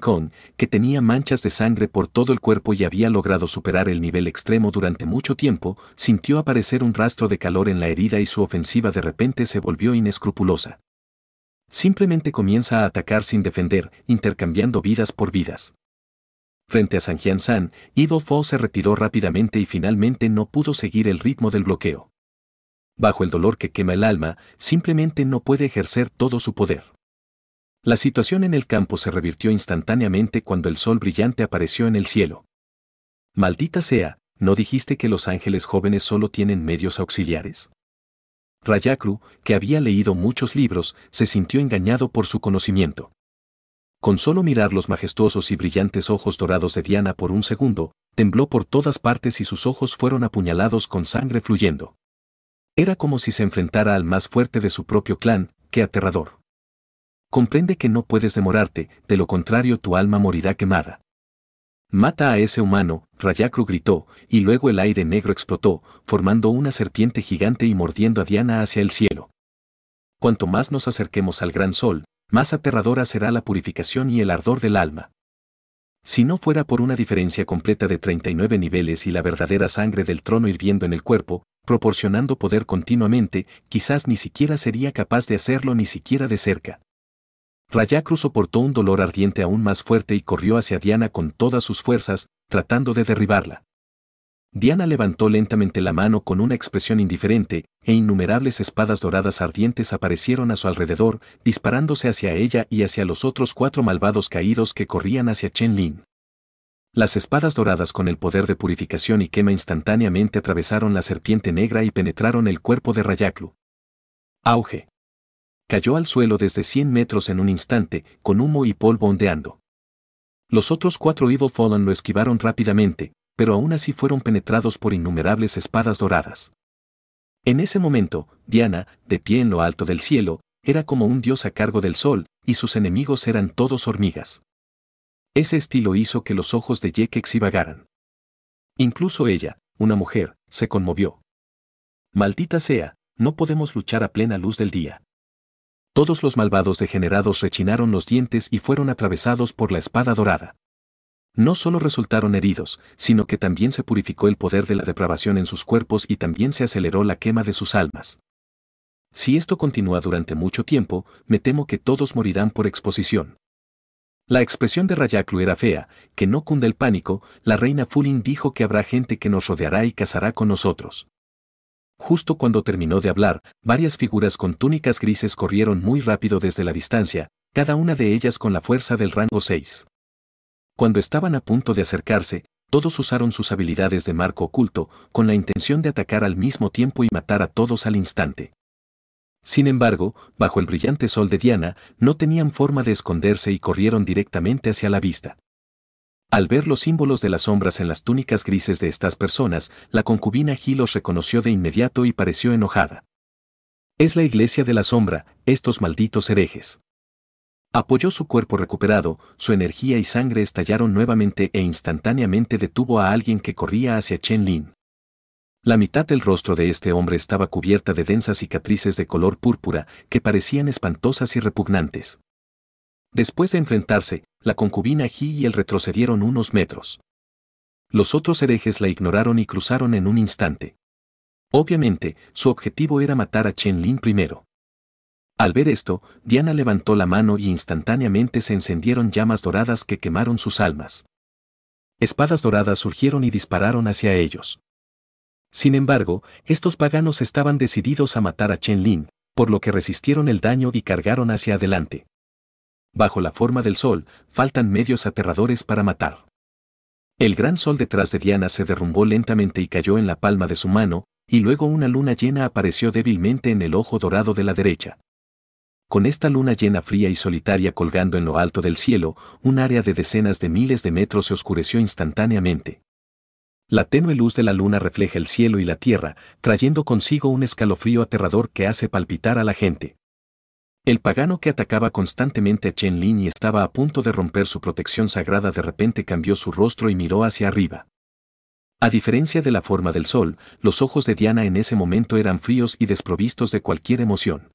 Kong, que tenía manchas de sangre por todo el cuerpo y había logrado superar el nivel extremo durante mucho tiempo, sintió aparecer un rastro de calor en la herida y su ofensiva de repente se volvió inescrupulosa. Simplemente comienza a atacar sin defender, intercambiando vidas por vidas. Frente a San San, Ido Fo se retiró rápidamente y finalmente no pudo seguir el ritmo del bloqueo. Bajo el dolor que quema el alma, simplemente no puede ejercer todo su poder. La situación en el campo se revirtió instantáneamente cuando el sol brillante apareció en el cielo. Maldita sea, ¿no dijiste que los ángeles jóvenes solo tienen medios auxiliares? Rayakru, que había leído muchos libros, se sintió engañado por su conocimiento. Con solo mirar los majestuosos y brillantes ojos dorados de Diana por un segundo, tembló por todas partes y sus ojos fueron apuñalados con sangre fluyendo. Era como si se enfrentara al más fuerte de su propio clan, qué aterrador comprende que no puedes demorarte, de lo contrario tu alma morirá quemada. Mata a ese humano, Rayakru gritó, y luego el aire negro explotó, formando una serpiente gigante y mordiendo a Diana hacia el cielo. Cuanto más nos acerquemos al gran sol, más aterradora será la purificación y el ardor del alma. Si no fuera por una diferencia completa de 39 niveles y la verdadera sangre del trono hirviendo en el cuerpo, proporcionando poder continuamente, quizás ni siquiera sería capaz de hacerlo ni siquiera de cerca. Rayakru soportó un dolor ardiente aún más fuerte y corrió hacia Diana con todas sus fuerzas, tratando de derribarla. Diana levantó lentamente la mano con una expresión indiferente, e innumerables espadas doradas ardientes aparecieron a su alrededor, disparándose hacia ella y hacia los otros cuatro malvados caídos que corrían hacia Chen Lin. Las espadas doradas con el poder de purificación y quema instantáneamente atravesaron la serpiente negra y penetraron el cuerpo de Rayakru. Auge. Cayó al suelo desde 100 metros en un instante, con humo y polvo ondeando. Los otros cuatro Evil Fallen lo esquivaron rápidamente, pero aún así fueron penetrados por innumerables espadas doradas. En ese momento, Diana, de pie en lo alto del cielo, era como un dios a cargo del sol, y sus enemigos eran todos hormigas. Ese estilo hizo que los ojos de Jekex vagaran. Incluso ella, una mujer, se conmovió. Maldita sea, no podemos luchar a plena luz del día todos los malvados degenerados rechinaron los dientes y fueron atravesados por la espada dorada. No solo resultaron heridos, sino que también se purificó el poder de la depravación en sus cuerpos y también se aceleró la quema de sus almas. Si esto continúa durante mucho tiempo, me temo que todos morirán por exposición. La expresión de Rayaclu era fea, que no cunda el pánico, la reina Fulin dijo que habrá gente que nos rodeará y casará con nosotros. Justo cuando terminó de hablar, varias figuras con túnicas grises corrieron muy rápido desde la distancia, cada una de ellas con la fuerza del rango 6. Cuando estaban a punto de acercarse, todos usaron sus habilidades de marco oculto, con la intención de atacar al mismo tiempo y matar a todos al instante. Sin embargo, bajo el brillante sol de Diana, no tenían forma de esconderse y corrieron directamente hacia la vista. Al ver los símbolos de las sombras en las túnicas grises de estas personas, la concubina Gil los reconoció de inmediato y pareció enojada. Es la iglesia de la sombra, estos malditos herejes. Apoyó su cuerpo recuperado, su energía y sangre estallaron nuevamente e instantáneamente detuvo a alguien que corría hacia Chen Lin. La mitad del rostro de este hombre estaba cubierta de densas cicatrices de color púrpura que parecían espantosas y repugnantes. Después de enfrentarse, la concubina Ji y él retrocedieron unos metros. Los otros herejes la ignoraron y cruzaron en un instante. Obviamente, su objetivo era matar a Chen Lin primero. Al ver esto, Diana levantó la mano y instantáneamente se encendieron llamas doradas que quemaron sus almas. Espadas doradas surgieron y dispararon hacia ellos. Sin embargo, estos paganos estaban decididos a matar a Chen Lin, por lo que resistieron el daño y cargaron hacia adelante bajo la forma del sol, faltan medios aterradores para matar. El gran sol detrás de Diana se derrumbó lentamente y cayó en la palma de su mano, y luego una luna llena apareció débilmente en el ojo dorado de la derecha. Con esta luna llena fría y solitaria colgando en lo alto del cielo, un área de decenas de miles de metros se oscureció instantáneamente. La tenue luz de la luna refleja el cielo y la tierra, trayendo consigo un escalofrío aterrador que hace palpitar a la gente. El pagano que atacaba constantemente a Chen Lin y estaba a punto de romper su protección sagrada de repente cambió su rostro y miró hacia arriba. A diferencia de la forma del sol, los ojos de Diana en ese momento eran fríos y desprovistos de cualquier emoción.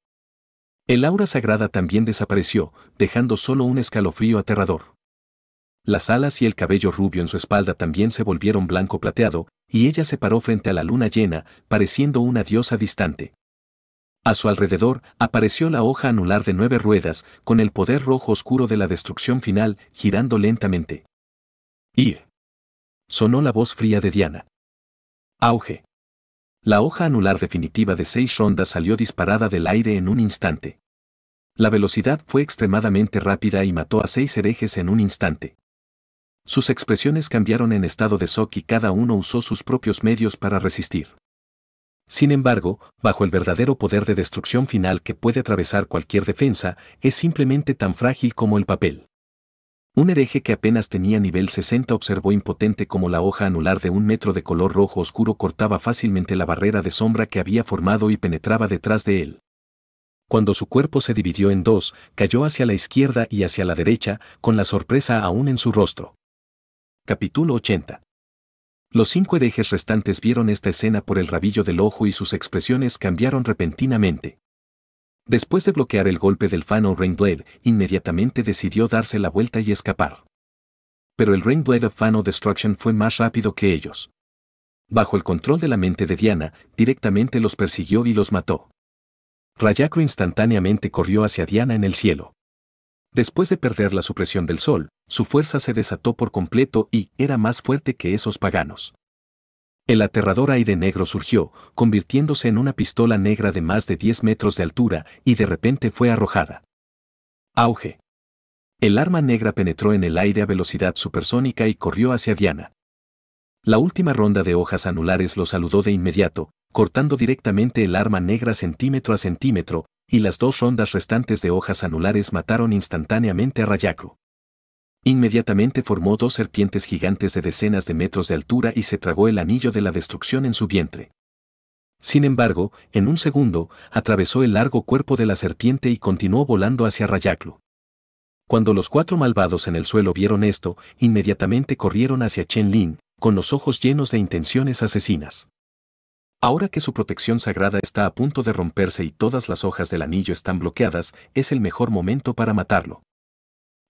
El aura sagrada también desapareció, dejando solo un escalofrío aterrador. Las alas y el cabello rubio en su espalda también se volvieron blanco plateado, y ella se paró frente a la luna llena, pareciendo una diosa distante. A su alrededor apareció la hoja anular de nueve ruedas, con el poder rojo oscuro de la destrucción final, girando lentamente. Ir. Sonó la voz fría de Diana. Auge. La hoja anular definitiva de seis rondas salió disparada del aire en un instante. La velocidad fue extremadamente rápida y mató a seis herejes en un instante. Sus expresiones cambiaron en estado de shock y cada uno usó sus propios medios para resistir. Sin embargo, bajo el verdadero poder de destrucción final que puede atravesar cualquier defensa, es simplemente tan frágil como el papel. Un hereje que apenas tenía nivel 60 observó impotente como la hoja anular de un metro de color rojo oscuro cortaba fácilmente la barrera de sombra que había formado y penetraba detrás de él. Cuando su cuerpo se dividió en dos, cayó hacia la izquierda y hacia la derecha, con la sorpresa aún en su rostro. Capítulo 80. Los cinco herejes restantes vieron esta escena por el rabillo del ojo y sus expresiones cambiaron repentinamente. Después de bloquear el golpe del Fano Rainblade, inmediatamente decidió darse la vuelta y escapar. Pero el Rainblade of Fano Destruction fue más rápido que ellos. Bajo el control de la mente de Diana, directamente los persiguió y los mató. Rayacro instantáneamente corrió hacia Diana en el cielo. Después de perder la supresión del sol, su fuerza se desató por completo y era más fuerte que esos paganos. El aterrador aire negro surgió, convirtiéndose en una pistola negra de más de 10 metros de altura y de repente fue arrojada. Auge. El arma negra penetró en el aire a velocidad supersónica y corrió hacia Diana. La última ronda de hojas anulares lo saludó de inmediato, cortando directamente el arma negra centímetro a centímetro, y las dos rondas restantes de hojas anulares mataron instantáneamente a Rayaku. Inmediatamente formó dos serpientes gigantes de decenas de metros de altura y se tragó el anillo de la destrucción en su vientre. Sin embargo, en un segundo, atravesó el largo cuerpo de la serpiente y continuó volando hacia Rayaklu. Cuando los cuatro malvados en el suelo vieron esto, inmediatamente corrieron hacia Chen Lin, con los ojos llenos de intenciones asesinas. Ahora que su protección sagrada está a punto de romperse y todas las hojas del anillo están bloqueadas, es el mejor momento para matarlo.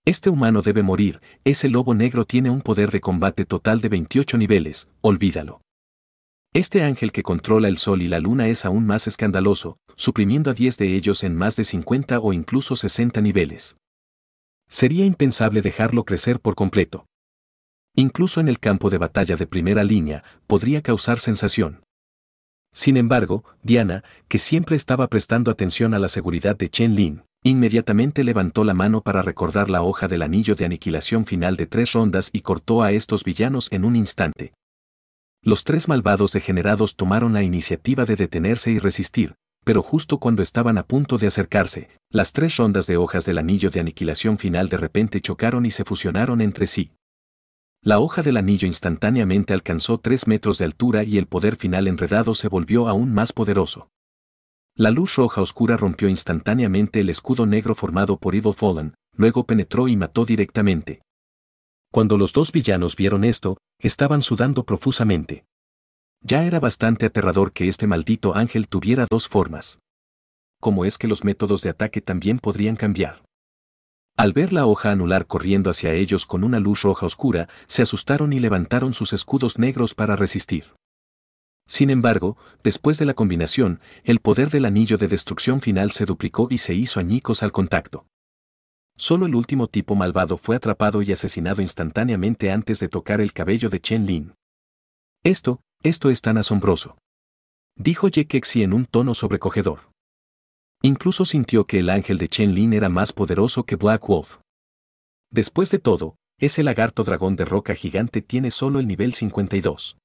Este humano debe morir, ese lobo negro tiene un poder de combate total de 28 niveles, olvídalo. Este ángel que controla el sol y la luna es aún más escandaloso, suprimiendo a 10 de ellos en más de 50 o incluso 60 niveles. Sería impensable dejarlo crecer por completo. Incluso en el campo de batalla de primera línea, podría causar sensación. Sin embargo, Diana, que siempre estaba prestando atención a la seguridad de Chen Lin, inmediatamente levantó la mano para recordar la hoja del anillo de aniquilación final de tres rondas y cortó a estos villanos en un instante. Los tres malvados degenerados tomaron la iniciativa de detenerse y resistir, pero justo cuando estaban a punto de acercarse, las tres rondas de hojas del anillo de aniquilación final de repente chocaron y se fusionaron entre sí, la hoja del anillo instantáneamente alcanzó tres metros de altura y el poder final enredado se volvió aún más poderoso. La luz roja oscura rompió instantáneamente el escudo negro formado por Evil Fallen, luego penetró y mató directamente. Cuando los dos villanos vieron esto, estaban sudando profusamente. Ya era bastante aterrador que este maldito ángel tuviera dos formas. ¿Cómo es que los métodos de ataque también podrían cambiar? Al ver la hoja anular corriendo hacia ellos con una luz roja oscura, se asustaron y levantaron sus escudos negros para resistir. Sin embargo, después de la combinación, el poder del anillo de destrucción final se duplicó y se hizo añicos al contacto. Solo el último tipo malvado fue atrapado y asesinado instantáneamente antes de tocar el cabello de Chen Lin. Esto, esto es tan asombroso. Dijo Ye en un tono sobrecogedor. Incluso sintió que el ángel de Chen Lin era más poderoso que Black Wolf. Después de todo, ese lagarto dragón de roca gigante tiene solo el nivel 52.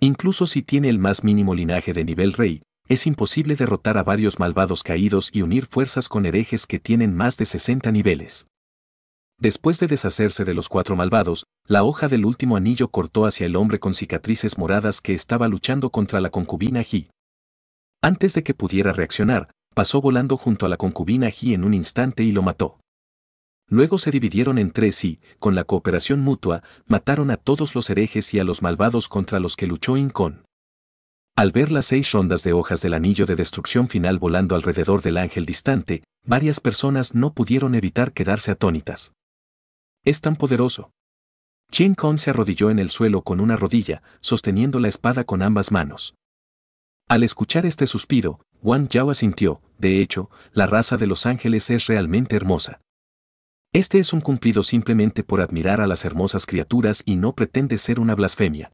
Incluso si tiene el más mínimo linaje de nivel rey, es imposible derrotar a varios malvados caídos y unir fuerzas con herejes que tienen más de 60 niveles. Después de deshacerse de los cuatro malvados, la hoja del último anillo cortó hacia el hombre con cicatrices moradas que estaba luchando contra la concubina Ji. Antes de que pudiera reaccionar, pasó volando junto a la concubina Ji en un instante y lo mató. Luego se dividieron en tres y, con la cooperación mutua, mataron a todos los herejes y a los malvados contra los que luchó Kong. Al ver las seis rondas de hojas del anillo de destrucción final volando alrededor del ángel distante, varias personas no pudieron evitar quedarse atónitas. Es tan poderoso. Chin Kong se arrodilló en el suelo con una rodilla, sosteniendo la espada con ambas manos. Al escuchar este suspiro, Wang Yao asintió, de hecho, la raza de los ángeles es realmente hermosa. Este es un cumplido simplemente por admirar a las hermosas criaturas y no pretende ser una blasfemia.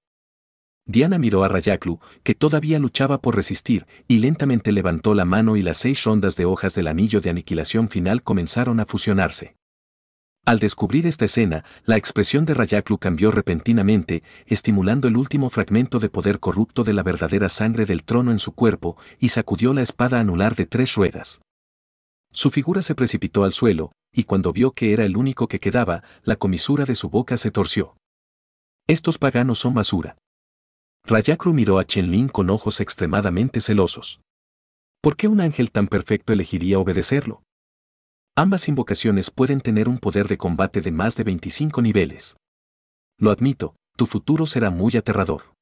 Diana miró a Rayaklu, que todavía luchaba por resistir, y lentamente levantó la mano y las seis rondas de hojas del anillo de aniquilación final comenzaron a fusionarse. Al descubrir esta escena, la expresión de Rayaklu cambió repentinamente, estimulando el último fragmento de poder corrupto de la verdadera sangre del trono en su cuerpo, y sacudió la espada anular de tres ruedas. Su figura se precipitó al suelo, y cuando vio que era el único que quedaba, la comisura de su boca se torció. Estos paganos son basura. Rayakru miró a Chen Lin con ojos extremadamente celosos. ¿Por qué un ángel tan perfecto elegiría obedecerlo? Ambas invocaciones pueden tener un poder de combate de más de 25 niveles. Lo admito, tu futuro será muy aterrador.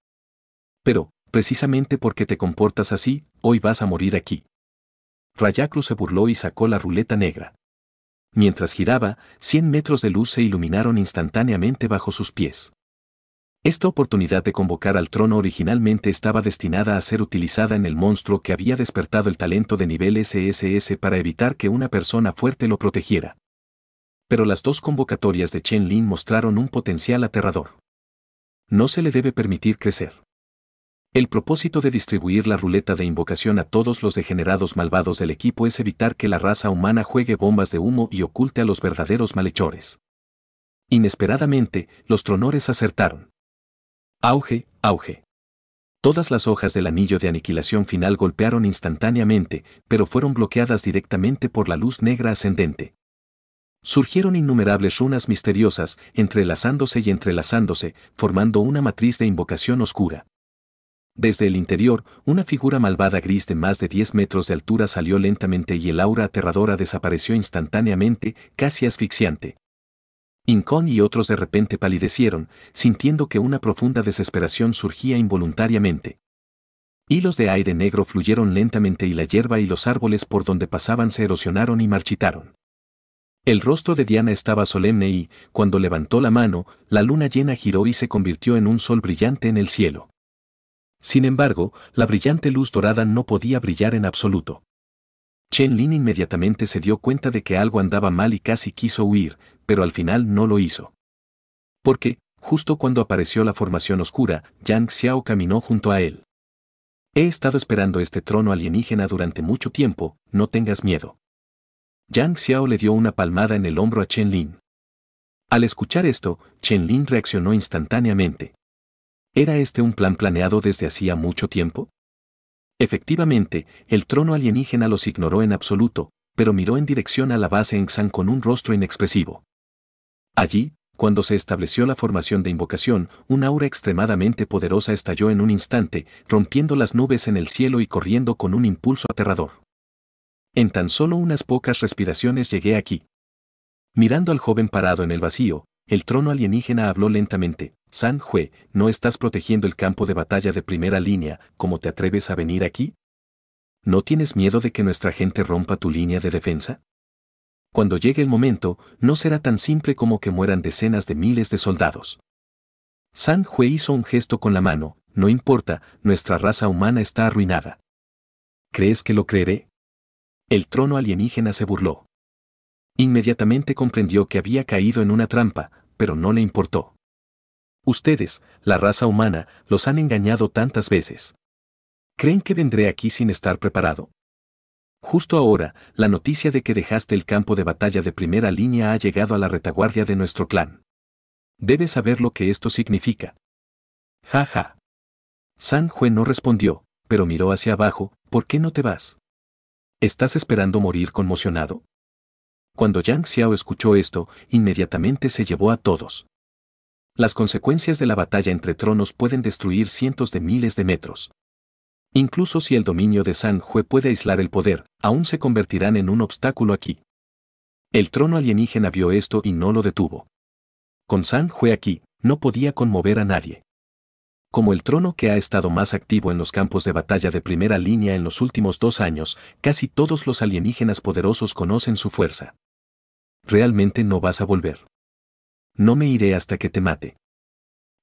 Pero, precisamente porque te comportas así, hoy vas a morir aquí. Rayacruz se burló y sacó la ruleta negra. Mientras giraba, 100 metros de luz se iluminaron instantáneamente bajo sus pies. Esta oportunidad de convocar al trono originalmente estaba destinada a ser utilizada en el monstruo que había despertado el talento de nivel SSS para evitar que una persona fuerte lo protegiera. Pero las dos convocatorias de Chen Lin mostraron un potencial aterrador. No se le debe permitir crecer. El propósito de distribuir la ruleta de invocación a todos los degenerados malvados del equipo es evitar que la raza humana juegue bombas de humo y oculte a los verdaderos malhechores. Inesperadamente, los tronores acertaron. Auge, auge. Todas las hojas del anillo de aniquilación final golpearon instantáneamente, pero fueron bloqueadas directamente por la luz negra ascendente. Surgieron innumerables runas misteriosas, entrelazándose y entrelazándose, formando una matriz de invocación oscura. Desde el interior, una figura malvada gris de más de 10 metros de altura salió lentamente y el aura aterradora desapareció instantáneamente, casi asfixiante. Incon y otros de repente palidecieron, sintiendo que una profunda desesperación surgía involuntariamente. Hilos de aire negro fluyeron lentamente y la hierba y los árboles por donde pasaban se erosionaron y marchitaron. El rostro de Diana estaba solemne y, cuando levantó la mano, la luna llena giró y se convirtió en un sol brillante en el cielo. Sin embargo, la brillante luz dorada no podía brillar en absoluto. Chen Lin inmediatamente se dio cuenta de que algo andaba mal y casi quiso huir, pero al final no lo hizo. Porque, justo cuando apareció la formación oscura, Yang Xiao caminó junto a él. He estado esperando este trono alienígena durante mucho tiempo, no tengas miedo. Yang Xiao le dio una palmada en el hombro a Chen Lin. Al escuchar esto, Chen Lin reaccionó instantáneamente. ¿Era este un plan planeado desde hacía mucho tiempo? Efectivamente, el trono alienígena los ignoró en absoluto, pero miró en dirección a la base en Xan con un rostro inexpresivo. Allí, cuando se estableció la formación de invocación, un aura extremadamente poderosa estalló en un instante, rompiendo las nubes en el cielo y corriendo con un impulso aterrador. En tan solo unas pocas respiraciones llegué aquí. Mirando al joven parado en el vacío, el trono alienígena habló lentamente. San Jue, ¿no estás protegiendo el campo de batalla de primera línea, como te atreves a venir aquí? ¿No tienes miedo de que nuestra gente rompa tu línea de defensa? cuando llegue el momento, no será tan simple como que mueran decenas de miles de soldados. San Jue hizo un gesto con la mano, no importa, nuestra raza humana está arruinada. ¿Crees que lo creeré? El trono alienígena se burló. Inmediatamente comprendió que había caído en una trampa, pero no le importó. Ustedes, la raza humana, los han engañado tantas veces. ¿Creen que vendré aquí sin estar preparado? Justo ahora, la noticia de que dejaste el campo de batalla de primera línea ha llegado a la retaguardia de nuestro clan. Debes saber lo que esto significa. Ja ja. San Juan no respondió, pero miró hacia abajo, ¿por qué no te vas? ¿Estás esperando morir conmocionado? Cuando Yang Xiao escuchó esto, inmediatamente se llevó a todos. Las consecuencias de la batalla entre tronos pueden destruir cientos de miles de metros. Incluso si el dominio de San Jue puede aislar el poder, aún se convertirán en un obstáculo aquí. El trono alienígena vio esto y no lo detuvo. Con San Jue aquí, no podía conmover a nadie. Como el trono que ha estado más activo en los campos de batalla de primera línea en los últimos dos años, casi todos los alienígenas poderosos conocen su fuerza. Realmente no vas a volver. No me iré hasta que te mate.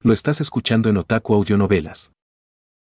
Lo estás escuchando en Otaku Audionovelas.